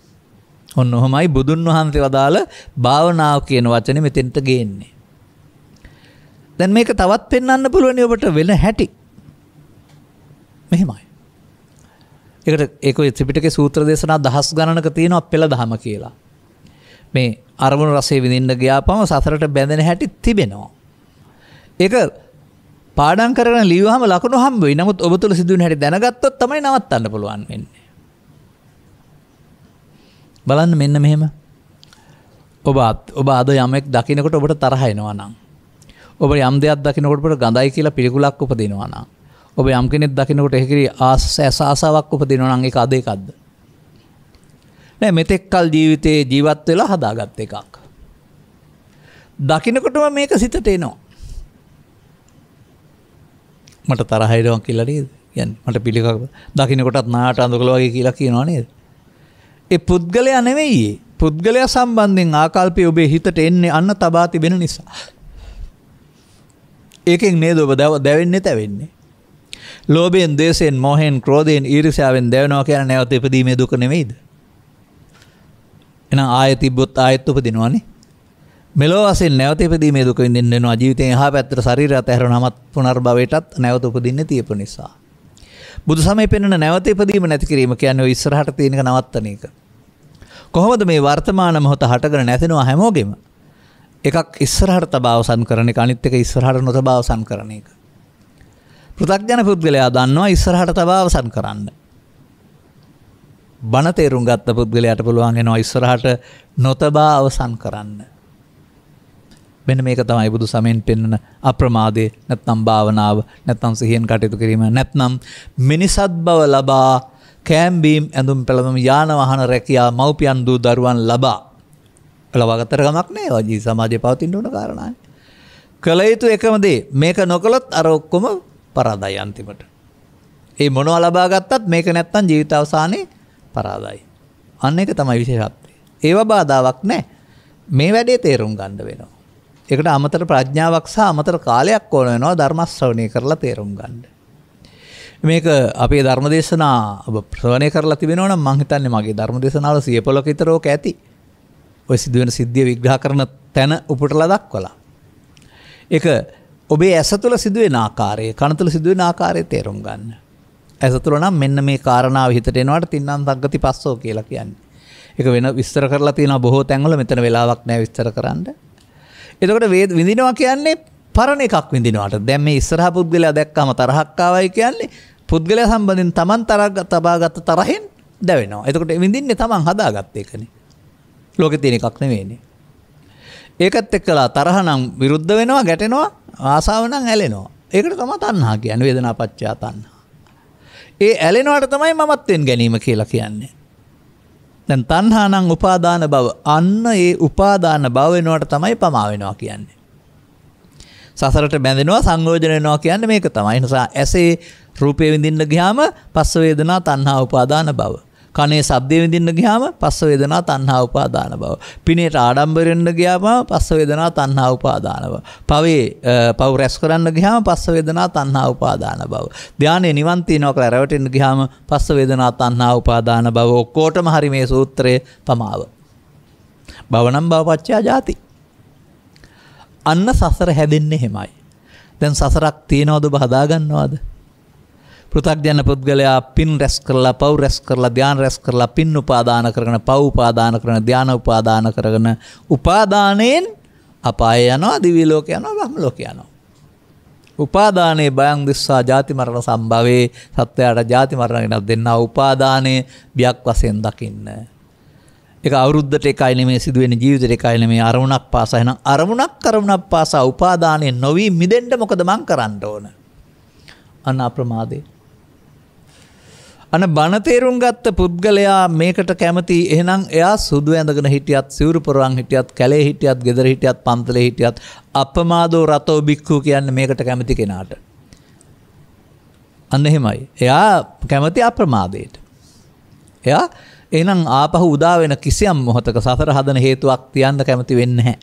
Speaker 1: ඔන්න ඔහොමයි බුදුන් වහන්සේ වදාළ භාවනාව කියන වචනේ මෙතෙන්ට ගේන්නේ. දැන් මේක තවත් පෙන්වන්න පුළුවන් ඔබට වෙන හැටි. මෙහෙමයි. ඒකට ඒක ත්‍රිපිටකේ සූත්‍ර දේශනා දහස් ගණනක තියෙනවා පෙළ දහම කියලා. මේ අරමුණු රසය විඳින්න ගියාපම සසරට බැඳෙන හැටි තිබෙනවා. ඒක පාඩම් කරන ලියුවහම ලකුණු හම්බ වෙයි. නමුත් ඔබ තුල සිදුවෙන හැටි දැනගත්තොත් තමයි නවත්තන්න පුළුවන් වෙන්නේ. බලන්න මෙන්න මෙහෙම ඔබත් ඔබ අද යමෙක් දකිනකොට ඔබට තරහයනවා නම් ඔබ යම් දෙයක් දකිනකොටට ගඳයි කියලා පිළිකුලක් උපදිනවා නම් ඔබ යම් කෙනෙක් දකිනකොට එහෙකිරි ආස ඇසාසාවක් උපදිනවා නම් ඒක අදේකක්ද නෑ මෙතෙක්කල් ජීවිතයේ ජීවත් වෙලා හදාගත් එකක් දකිනකොටම මේක සිතට එනවා මට තරහයිරවන් කියලා නේද යන් මට පිළිකක් දකිනකොටත් නාට අඳුකළ වගේ කියලා කියනවා නේද ඒ පුද්ගලයා නෙවෙයි පුද්ගලයා සම්බන්ධයෙන් ආකල්පය ඔබේ හිතට එන්නේ අන්න තබා තිබෙන නිසා. ඒකෙන් නේද ඔබ දැවෙන්නේ තැවෙන්නේ. ලෝභයෙන්, දේශයෙන්, මොහෙන්, ක්‍රෝධයෙන්, ඊර්ෂ්‍යාවෙන් දැවෙනවා කියන නැවත ඉපදීමේ දුක නෙවෙයිද? එහෙනම් ආයෙ තිබ්බොත් ආයෙත් උපදිනවනේ. මෙලෝ වශයෙන් නැවත ඉපදීමේ දුක විඳින්න වෙනවා. ජීවිතේ එහා පැත්තට ශරීරය අතහැරනමත් පුනර්භවයටත් නැවත උපදින්න තියපු නිසා. බුදු සමය පෙන්වන නැවත ඉපදීම නැති කිරීම කියන්නේ ඔය ඉස්සරහට තියෙනක නවත්තන එක. කොහොමද මේ වර්තමාන මොහොත හටගෙන නැතිනවා හැමෝගෙම? එකක් ඉස්සරහට තබා අවසන් කරන එක අනිත් එක ඉස්සරහට නොතබා අවසන් කරන එක. පෘථග්ජන පුද්ගලයා දන්නවා ඉස්සරහට තබා අවසන් කරන්න. බණ තේරුම් ගත්ත පුද්ගලයාට පුළුවන් එනවා ඉස්සරහට නොතබා අවසන් කරන්න. මෙන්න මේක තමයි බුදු සමයෙන් පෙන්වන අප්‍රමාදය නැත්නම් භාවනාව නැත්නම් සිහියෙන් කටයුතු කිරීම නැත්නම් මිනිසත් බව ලබා කෑම්බීම් ඇඳුම් පැළඳුම් යාන වාහන රැකියා මව්පියන් දූ දරුවන් ලබා ලබාගත්තර ගමක් නෑ වජී සමාජයේ පවතින්න ඕන කාරණායි. කළ යුතු එකම දේ මේක නොකළොත් අර ඔක්කොම පරාදයි අන්තිමට. ඒ මොනවා ලබා ගත්තත් මේක නැත්තම් ජීවිත අවසානයේ පරාදයි. අන්න එක තමයි විශේෂත්වය. ඒව බාධාවක් නෑ. මේ වැඩේ තේරුම් ගන්න වෙනවා. එකට අමතර ප්‍රඥාවක් සහ අමතර කාලයක් ඕන වෙනවා ධර්මස්ශ්‍රවණය කරලා තේරුම් ගන්න. මේක අපේ ධර්මදේශනා ප්‍රවණය කරලා තිබෙනවන මහිතන්නේ මගේ ධර්මදේශනාව සියපොලොක ඉතරෝක ඇති ඔය සිදුවෙන සිද්ධිය විග්‍රහ කරන තැන උපටල දක්වලා. එක ඔබේ ඇස තුළ සිදුවෙන ආකාරය කනතුළ සිදුවෙන ආකාරය තේරුම් ගන්න. ඇස තුළ නම් මෙන්න මේ කාරණාව හිතට එනවට තින්නම් දක්ගති පස්සෝ කියලා කියන්නේ. එක වෙන විස්තර කරලා තියෙන බොහෝ තැන්වල මෙතන වෙලාවක් නෑ විස්තර කරන්න එතකොට වේද විඳිනවා කියන්නේ පරණ එකක් විඳිනවාට දැන් මේ ඉස්සරහ පුද්ගලයා දැක්කම තරහක් ආවයි කියන්නේ පුද්ගලයා සම්බන්ධයෙන් Taman තරක් තබාගත් තරහෙන් දැවෙනවා. එතකොට විඳින්නේ Taman හදාගත්ත එකනේ. ලෝකේ තියෙන එකක් නෙවෙයිනේ. ඒකත් එක්කලා තරහ නම් විරුද්ධ වෙනවා, ගැටෙනවා, ආසාව නම් ඇලෙනවා. ඒකට තමයි තණ්හා කියන්නේ වේදනාපච්චය තණ්හා. ඒ ඇලෙනවට තමයි මමත්වෙන් ගැනීම කියලා කියන්නේ. දැන් තණ්හානම් උපාදාන බව. අන්න ඒ උපාදාන බව වෙනවට තමයි පමා වෙනවා කියන්නේ. සසරට බැඳෙනවා සංයෝජන වෙනවා කියන්නේ මේක තමයි. නිසා ඇසේ රූපේ විඳින්න ගියාම පස්ස වේදනා තණ්හා උපාදාන බව. කනේ ශබ්දය විඳින්න ගියාම පස්ස වේදනා තණ්හා උපාදාන බව. පිනේට ආඩම්බර වෙන්න ගියාම පස්ස වේදනා තණ්හා උපාදාන බව. පවේ පව රැස් කරන්න ගියාම පස්ස වේදනා තණ්හා උපාදාන බව. ධානයේ නිවන් තියනවා කියලා රැවටෙන්න ගියාම පස්ස වේදනා තණ්හා උපාදාන බව. ඔක්කොටම හරි මේ සූත්‍රයේ පමාව. භවනම් භවපච්චයා ජාති. අන්න සසර හැදෙන්නේ එහෙමයි. දැන් සසරක් තියනවද ඔබ හදාගන්නවද? පෘථග්ජන පුද්ගලයා පින් රැස් කරලා පව් රැස් කරලා ධ්‍යාන රැස් කරලා පින් උපාදාන කරගෙන පව් උපාදාන කරන ධ්‍යාන උපාදාන කරගෙන උපාදානයෙන් අපාය යනවා දිවි ලෝක යනවා බ්‍රහ්ම ලෝක යනවා. උපාදානයේ බයං දිස්සා ජාති මරණ සම්භවයේ සත්වයාට ජාති මරණ ගෙනත් දෙන්නා උපාදානයේ බියක් වශයෙන් දකින්න. එක අවුද්ධට එකයි නෙමේ සිදුවෙන ජීවිතයට එකයි නෙමේ අරමුණක් පාසා එහෙනම් අරමුණක් කරමුණක් පාසා උපාදානයේ නොවි මිදෙන්න මොකද මං කරන්න ඕන අන්න අප්‍රමාදේ අන බනතේරුම් ගත්ත පුද්ගලයා මේකට කැමති එහෙනම් එයා සුදු ඇඳගෙන හිටියත් සිවුරු පොරවන් හිටියත් කැලේ හිටියත් ගෙදර හිටියත් පන්තලේ හිටියත් අපමාදෝ රතෝ බික්කු කියන්නේ මේකට කැමති කෙනාට. අන්න එහෙමයි. එයා කැමති අප්‍රමාදයට. එයා එහෙනම් ආපහු උදා වෙන කිසියම් මොහතක සතර හදන හේතුවක් තියන්න කැමති වෙන්නේ නැහැ.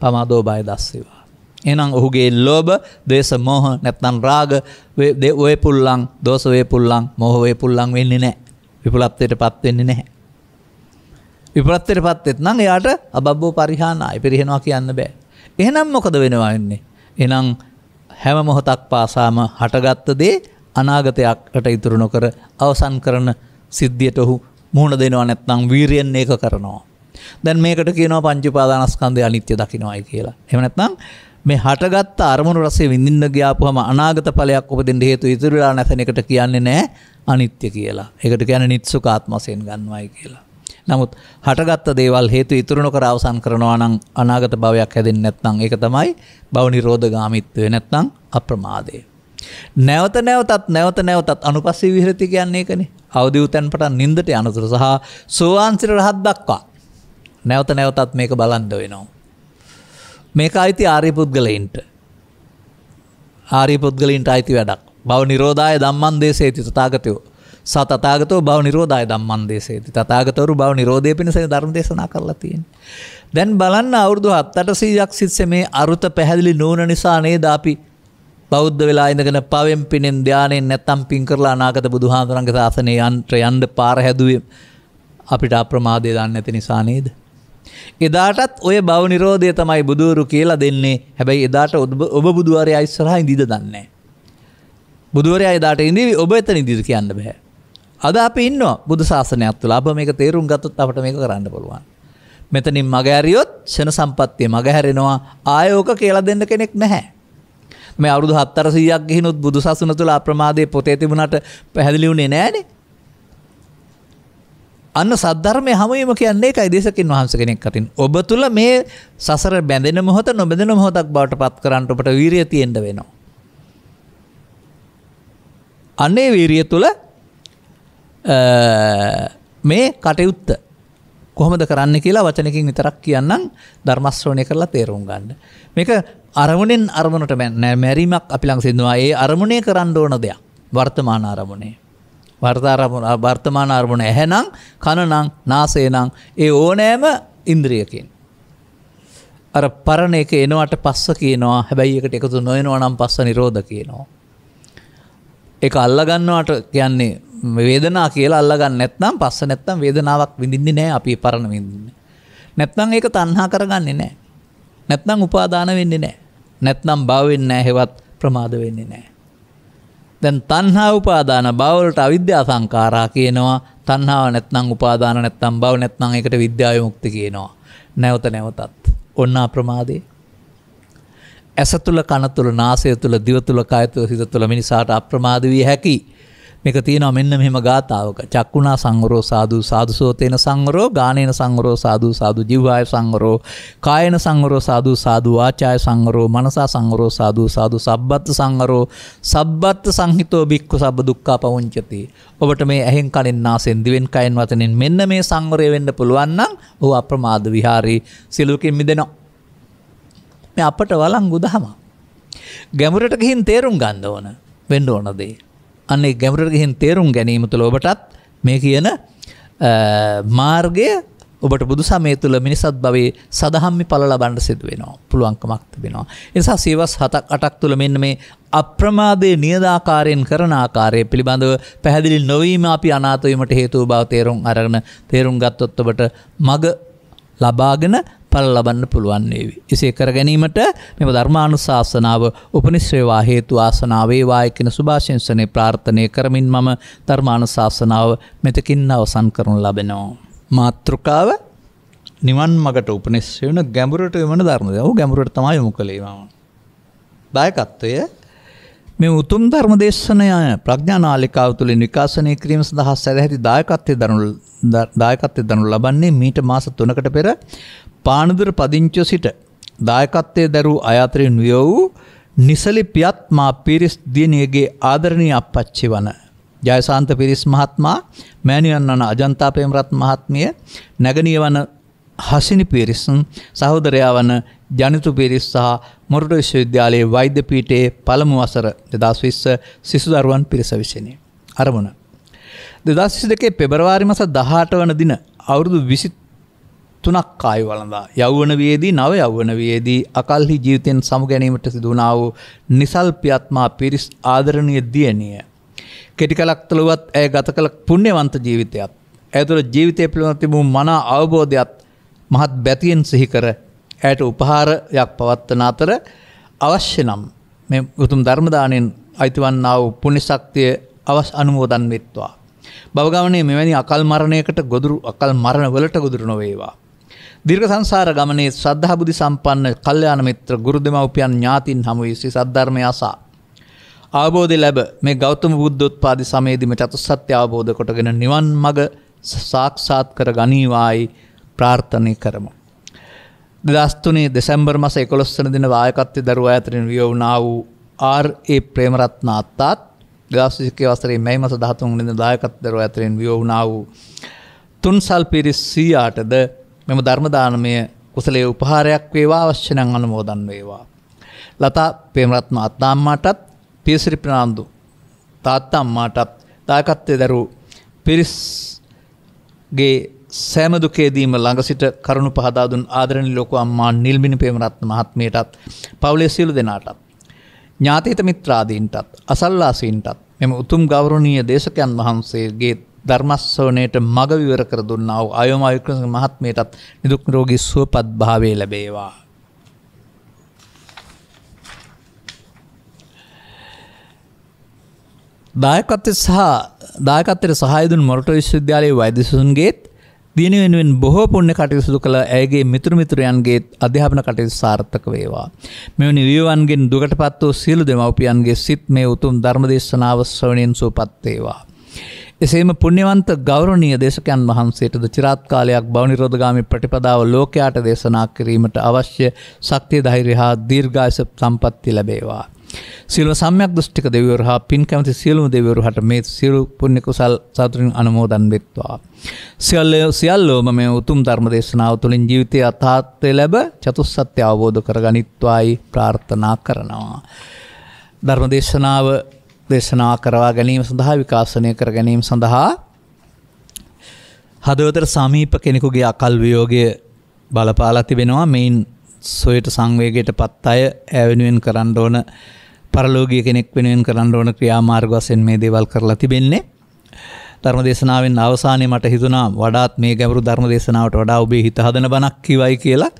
Speaker 1: පමාදෝ බය දස්සේවා. එනම් ඔහුගේ ලෝබ දේශ මෝහ නැත්තන් රාග ඔය පුල්ලං දෝසවේ පුල්ලං මොහොවේ පුල්ලං වෙන්නේ නෑ විපුලත්වයට පත්වෙන්නේ නැහැ. විපරත්තයට පත්වෙත් නම් එයාට අබබ්බෝ පරිහානායි පිරිහෙනවා කියන්න බෑ. එහෙනම් මොකද වෙනවා වෙන්නේ. එනම් හැම මොහොතක් පාසාම හටගත්ත දේ අනාගතයක්ට ඉතුරු නොකර අවසන් කරන සිද්ධියට ඔහු මුහුණ දෙනවා නැත්නම් වීරයෙන් ඒක කරනවා. දැන් මේකට කියනවා පංච උපාදානස්කන්ධය අනිත්‍ය දකින්නයි කියලා. එහෙම නැත්නම් මේ හටගත්ත අරමුණු රසේ විඳින්න ගියාපුහම අනාගත ඵලයක් උපදින්න හේතු ඉතුරුලා නැසෙන එකට කියන්නේ නැහැ අනිත්‍ය කියලා. ඒකට කියන්නේ නිත්සුකාත්ම වශයෙන් ගන්නවයි කියලා. නමුත් හටගත්ත දේවල් හේතු ඉතුරු නොකර අවසන් කරනවා නම් අනාගත භවයක් හැදෙන්නේ නැත්නම් ඒක තමයි භව නිරෝධගාමීත්වය නැත්නම් අප්‍රමාදය. නැවත නැවතත් නැවත නැවතත් අනුපස්සී විහෙරති කියන්නේ ඒකනේ. අවදි උතෙන් පටන් නිින්දට යනතුරු සහ සෝවාන් සිර රහත් දක්වා නැවත නැවතත් මේක බලන්න වෙනවා. මේක අයිති ආරය පුද්ගලයින්ට ආරය පුද්ගලින්ට අයිති වැඩක් බව නිරෝධය දම්මන් දේශේති තතාගතයෝ සතතාගතව බව නිරෝධය දම්මන් දේශේති තතාගතවරු බව නිරෝධය පිණිස ධර්ම දේශනා කරලා තියෙන්. දැන් බලන්න අවුරදු හත්තට සීයක් සිත්ස මේ අරුත පැහැදිලි නූන නිසා නේද අපි බෞද්ධ වෙලා ඉඳගෙන පවෙන් පිනෙන් ධානයෙන් නැත්තම් පින් කරලා අනාගත බුදුහාඳුරන්ගේ ශාසනය යන්ත්‍ර යන්න පාර හැදුවේ අපිට අප්‍රමාදය දන්නේ නැති නිසා නේද එදාටත් ඔය බව නිරෝධය තමයි බුදුවරු කියලා දෙන්නේ හැබැයි එදාට ඔබ බුදුවරයා ඉස්සරහ ඉදිද දන්නේ. බුදුවරයා එදාට ඉදිවි ඔබ එත නිදිර කියන්න බැහැ. අද අප ඉන්න බුදු ශාසනයක් තුළ අප මේක තේරුම් ගත්තත් අපට මේක කරන්න පුළුවන්. මෙතනින් මගඇරියොත් ෂණ සම්පත්තිය මගහැරෙනවා ආයෝක කියලා දෙන්න කෙනෙක් නැහැ. මේ අවුදු හත්තර සීයක් ගහිනුත් බුදු සසුන තුළ අප්‍රමාදය පොතේ තිබුණට පැහැදිලිවුණේ නෑනේ අන්න සද්ධර්මය හමුවීම කියන්නේ එකයි දේශකින් වහන්ස කෙනෙක් අතින්. ඔබ තුළ මේ සසර බැඳෙන මොහොත නොබැඳෙන මොහොතක් බවට පත් කරන්න ඔබට වීරිය තියෙන්න වෙනවා. අන්නේ වීරිය තුළ මේ කටයුත්ත කොහොමද කරන්න කියලා වචනකින් විතරක් කියන්නම් ධර්මස්ශ්‍රෝණය කරලා තේරුම් ගන්න. මේක අරමුණෙන් අරමුණට මැ මැරීමක් අපි ළඟ සිදවා ඒ අරමුණය කරන්න ඕන දෙයක් වර්තමාන අරමුණේ. වර්තාරමුණ වර්තමාන අරමුණ ඇහැනම් කණනං නාසේනං ඒ ඕනෑම ඉන්ද්‍රියකින්. අර පරණ එක එනවට පස්ස කියනවා හැබැයි එකට එකතු නොයනවා නම් පස්ස නිරෝධ කියනවා. එක අල්ලගන්නවට කියන්නේ වේදනා කියලා අල්ලගන්න නැත්නම් පස්ස නැත්තම් වේදනාවක් විඳින්නේ නෑ අපි පරණ විඳින්නේ. නැත්නම් ඒක තණ්හා කරගන්නේ නෑ. නැත්නම් උපාදාන වෙන්නේ නෑ. නැත්නම් භව වෙන්නේ නෑ හෙවත් ප්‍රමාද වෙන්නේ නෑ. දැන් තන්හා උපාදාන බවලට අවිද්‍යා සංකාරා කියනවා තන්හාාව නැත්නම් උපාදාන නැත්තම් බව නැත්නම් එකට විද්‍යායමුක්ති කියනවා. නැවත නැවතත්. ඔන්න අප්‍රමාදේ. ඇස තුළ කන තුළ නාසය තුළ දිව තුළ කායතුව සිත තුළ මිනිසාට අප්‍රමාද වී හැකි. මේක තියෙනවා මෙන්න මෙහෙම ගාථාවක චක්කුණා සංවරෝ සාදු සාදුසෝතේන සංවරෝ ගානේන සංවරෝ සාදු සාදු ජීවාය සංවරෝ කායන සංවරෝ සාදු සාදු වාචාය සංවරෝ මනසා සංවරෝ සාදු සාදු සබ්බත් සංවරෝ සබ්බත් සංහිතෝ බික්ඛු සබ්බ දුක්ඛා පවුංචති ඔබට මේ ඇහෙන් කනෙන් නාසෙන් දිවෙන් කයෙන් වතනෙන් මෙන්න මේ සංවරය වෙන්න පුළුවන් නම් ඔහු අප්‍රමාද විහාරී සිලුකින් මිදෙනවා මේ අපට වළංගු දහම ගැඹුරට ගිහින් තේරුම් ගන්න ඕන වෙන්න ඕන දේ අන්නේ ගැමරට ගහින් තේරුම් ගැනීම තුළ ඔබටත් මේ කියන මාර්ගය ඔබට බුදු සමේ තුළ මිනිසත් බවේ සදහම්මි පල ලබන්ඩ සිදුවෙනවා පුළුවන්කමක් තිබෙනවා. එනිසා සේවස් හතක් අටක් තුළ මෙන්න මේ අප්‍රමාදය නියදාකාරයෙන් කරන ආකාරය පිළිබඳව පැහැදිලි නොවීම අපි අනාතවීමට හේතුව බව තේරුම් අරගෙන තේරුම් ගත්තොත්තබට මග ලබාගෙන ඵල ලබන්න පුළුවන් වේවි. එසේ කර ගැනීමට මෙම ධර්මානුශාසනාව උපනිශ්‍රේවා හේතු ආසනාවේවායි කියන සුභාශංසනේ ප්‍රාර්ථනය කරමින් මම ධර්මානුශාසනාව මෙතකින් අවසන් කරනු ලබෙනවා. මාතෘකාව නිවන් මගට උපනිශ්‍රේ වෙන ගැඹුරට යමන ධර්මද? ඔව් ගැඹුරට තමයි යොමු කළේ මම. දායකත්වය මේ උතුම් ධර්ම දේශනය ප්‍රඥානාලිකාව තුළින් විකාශනය කිරීම සඳහා සැරහැරි දායකත්වය දනු දායකත්වය දනු ලබන්නේ මීට මාස 3කට පෙර පානදුර පදිංචිව සිට දායකත්වයේ දරූ අය අතරින් වියවූ නිසලි පියත් මා පිරිස් දිනියගේ ආදරණීය අපච්චි වන ජයසාන්ත පිරිස් මහත්මයා මෑණියන් වන අජන්තා ප්‍රේමරත් මහත්මිය නැගණිය වන හසිනි පිරිස් සහෝදරයා වන ජනිතු පිරිස් සහ මොරටු විශ්වවිද්‍යාලයේ වෛද්‍ය පීඨයේ පළමු වසර 2020 සිසු දරුවන් පිරිස විසිනි අරමුණ 2022 පෙබරවාරි මාස 18 වන දින අවුරුදු 20 තුනක් කායු වලඳා යෞවන වියේදී නව යෞවන වියේදී අකල්හි ජීවිතයෙන් සමු ගැනීමට සිදුනා වූ නිසල්පියත්මා පිරිස් ආදරණීය දියණිය කෙටි කලක් තුළවත් ඇය ගත කළ පුණ්‍යවන්ත ජීවිතයත් ඇය තුළ ජීවිතය පිළිබඳ තිබූ මනා අවබෝධයත් මහත් බැතියෙන් සිහි කර ඇයට උපහාරයක් පවත්වන අතර අවශ්‍ය නම් මේ උතුම් ධර්මදානයෙන් අයිතිවන්නා වූ පුණ්‍යශක්තිය අවස් අනුමෝදන් වෙත්වා. භවගමනයේ මෙවැනි අකල් මරණයකට ගොදුරු අකල් මරණ වලට ගොදුරු නොවේවා. දිර්ග සංසාර ගමනේ ශ්‍රද්ධාබුදි සම්පන්න කල්්‍යයාන මිත්‍ර ගුරුදමවපියන් ඥාතින් හමුවයි සි සද්ධර්මය අසා. අවබෝධ ලැබ මේ ගෞතම බුද්ධොත් පාදි සමේදිම චතු සත්‍ය අවබෝධ කොටගෙන නිවන් මග සාක්ෂාත් කර ගනීවායි ප්‍රාර්ථනය කරමු. දස්තුනේ දෙසැම්බර් මස එකොස්සන දින වායකත්්‍ය දරුව ඇතරින් වියවුනා වූ ආර්ඒ ප්‍රේමරත්න අත්තාත් ගාසිකේ වසරේ මෙයි මස දහතුන් නිද දායකත් දරුව ඇතරෙන් වියවුනා වූ තුන්සල් පිරිස් සීයාටද මෙම ධර්ම දානමය කුසලයේ උපහාරයක් වේවා අවශ්‍ය නම් අනුමෝදන් වේවා. ලතා ප්‍රේමරත්න අත්තාම්මාටත් පියසිරි ප්‍රනාන්දු තාත්තා අම්මාටත් දායකත්වයේ දරූ පිරිස්ගේ සෑම දුකේදීම ළඟ සිට කරුණු පහදා දුන් ආදරණීය ලොකු අම්මා නිල්මිනි ප්‍රේමරත්න මහත්මියටත් පවුලේ සියලු දෙනාටත් ඥාතිත මිත්‍රාදීන්ටත් අසල්ලාසීන්ටත් මෙම උතුම් ගෞරවනීය දේශකයන් වහන්සේගේ ධර්මස්සෝණයට මග විවර කර දුන්නා වූ අයෝම වික්‍රමසිංහ මහත්මයටත් නිදුක් නිරෝගී සුවපත් භාවය ලැබේවා. දායකත්වය සහ දායකත්වයට සහාය දුන් මොරටු විශ්වවිද්‍යාලයේ වෛද්‍යසූන්ගේත් දින වෙනුවෙන් බොහෝ පුණ්‍ය කටයුතු සිදු කළ ඇයගේ මිතුරු මිතුරයන්ගේ අධ්‍යාපන කටයුතු සාර්ථක වේවා. මෙවැනි විවන්ගෙන් දුකටපත් වූ සියලු දෙමව්පියන්ගේ සිත් මේ උතුම් ධර්මදේශනාව ශ්‍රවණයෙන් සුවපත් වේවා. එසේම පුුණ්‍යවන්ත ගෞරණීය දේශකයන් වහන්සේටද චිරාත්කාලයක් බවනිරෝධගාමි ප්‍රටිපදාව ලෝකයාට දේශනා කිරීමට අවශ්‍ය සක්තිය දෛරි හා දීර්ඝාස සම්පත්ති ලැබේවා. සිල සම්යක් දෘෂ්ටික දෙවරු හා පින් කැමති සියලුම දෙවරු හට මේ සිරු පුුණ්‍යකුසල් සතුරින් අනමෝදන් වෙත්වා. සියල්ලය සියල්ලෝම මේ උතුම් ධර්ම දේශනාව තුළින් ජීවිතය අතාත්වය ලැබ චතුස්සත්‍ය අවබෝධ කර ගනිත්වායි ප්‍රාර්ථනා කරනවා. ධර්මදේශනාව දේශනා කරවා ගැනීම සඳහා විකාශනය කර ගැනීම සඳහා හදවතට සමීප කෙනෙකුගේ අකල් වියෝගය බලපාලා තිබෙනවා මෙයින් සොයට සංවේගයට පත් අය ඇවෙනුවෙන් කරන්න ඕන පරලෝගිය කෙනෙක් වෙනුවෙන් කරන්න ඕන ක්‍රියාමාර්ග වශයෙන් මේ දේවල් කරලා තිබෙන්නේ. ධර්ම දේශනාවෙන් අවසානයේ මට හිතුණා වඩාත් මේ ගැඹුරු ධර්ම දේශනාවට වඩා ඔබේ හිත හදන බණක් කියවයි කියලා.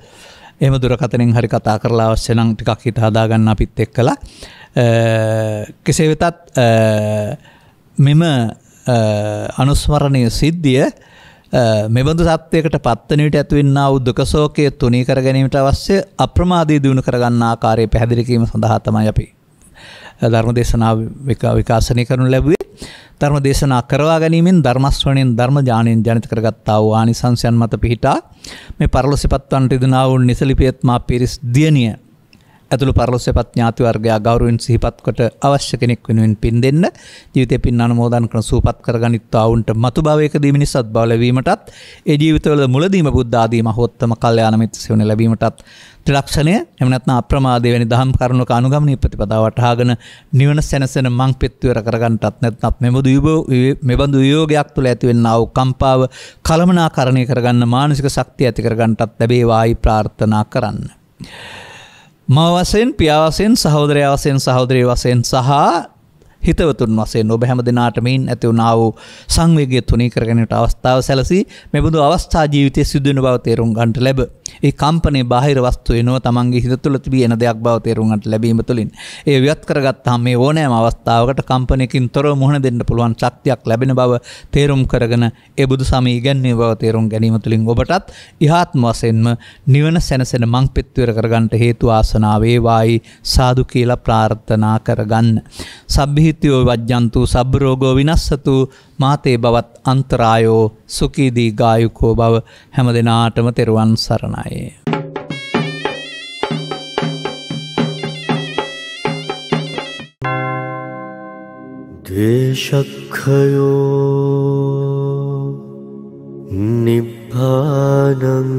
Speaker 1: එම දුරකතනෙන් හරි කතා කරලා අවශ්‍යනං ටිකක් හිට හදාගන්න අපිත් එක් කළ කෙසේ වෙතත් මෙම අනුස්මරණය සිද්ධිය මෙබඳු සත්වයකට පත්තනයට ඇත්වන්න උද්දකසෝකය තුනී කර ගැනීමට අවශ්‍ය අප්‍රමාදී දියුණු කරගන්න ආකාරය පැහැදිලිකීම සඳහාතම අපි ධර්ම දේශනා විකාශනය කරනු ලැබුව ධර්ම දේශනා කරවා ගැනීමෙන් ධර්මස්වණයෙන් ධර්ම ඥාණයෙන් ජනිත කරගත්තා වූ ආනිසංසයන් මත පිහිටා මේ පරලොව සිපත් වන්නට ඉදනා වූ නිසලිපියත් මා පිරිස් දියණිය ඇතුළු පරලොස්සපත් ඥාති වර්ගයා ගෞරුවෙන් සිහිපත් කොට අවශ්‍ය කෙනෙක් වෙනුවෙන් පින් දෙන්න ජීවිතය පින් අනුමෝදන් කරන සූපත් කරගනිත්වා ඔවුන්ට මතු භාවයකදී මිනිස්සත් බව ලැබීමටත් ඒ ජීවිතවල මුලදීම බුද්ධ ආදී මහෝත්තම කල්යාණ මිත්‍ර සෙවණ ලැබීමටත් ත්‍රිලක්ෂණය එහෙම නැත්නම් අප්‍රමාදේ වැනි දහම් කරුණක අනුගමනීය ප්‍රතිපදාව වටහාගෙන නිවන සැනසෙන මං පිත්වර කරගන්නටත් නැත්නම් මෙබඳු මෙබඳු වියෝගයක් තුළ ඇතිවෙන්නා වූ කම්පාව කලමනාකරණය කරගන්න මානසික ශක්තිය ඇති කරගන්නටත් ලැබේවායි ප්‍රාර්ථනා කරන්න. මවසෙන් පියාවසෙන් සහෝදරය වසයෙන් සහෝදරය වසයෙන් සහ හිතවතුන් වසේ නොබ හැම දෙනාටමින් ඇතිවුණාව සංවේගය තුනී කරගනට අවස්ථාව සැලසි මෙබඳු අවස්ථා ජීවිතය සිදුවන බව තේරුම් ගන්ට ලැබ ඒ කම්පනේ බාහිර වස්තු එනවා තමන්ගේ හිත තුළ තිබිය එන දෙයක් බව තේරුම්ට ලැබීම තුළින් ඒ වියත් කරගත්තාම මේ ඕනෑම අවස්ථාවකට කම්පනයකින් තොර මුහුණ දෙන්න පුළුවන් ශක්තියක් ලැබෙන බව තේරුම් කරගෙන ඒ බුදු සමී ඉගැන්නේ බව තේරුම් ගැනීම තුළින් ඔබටත් ඉහාත්ම වශයෙන්ම නිවන සැනසෙන මං පෙත්වර කරගන්නට හේතු ආසනාවේවායි සාදු කියලා ප්‍රාර්ථනා කරගන්න. සබ්බිහිත මෘත්‍යෝ වජ්ජන්තු සබ්බරෝගෝ විනස්සතු මාතේ බවත් අන්තරායෝ සුකීදී ගායුකෝ බව හැම දෙනාටම තෙරුවන් සරණයි. द्वेषक्षयो निब्बानम्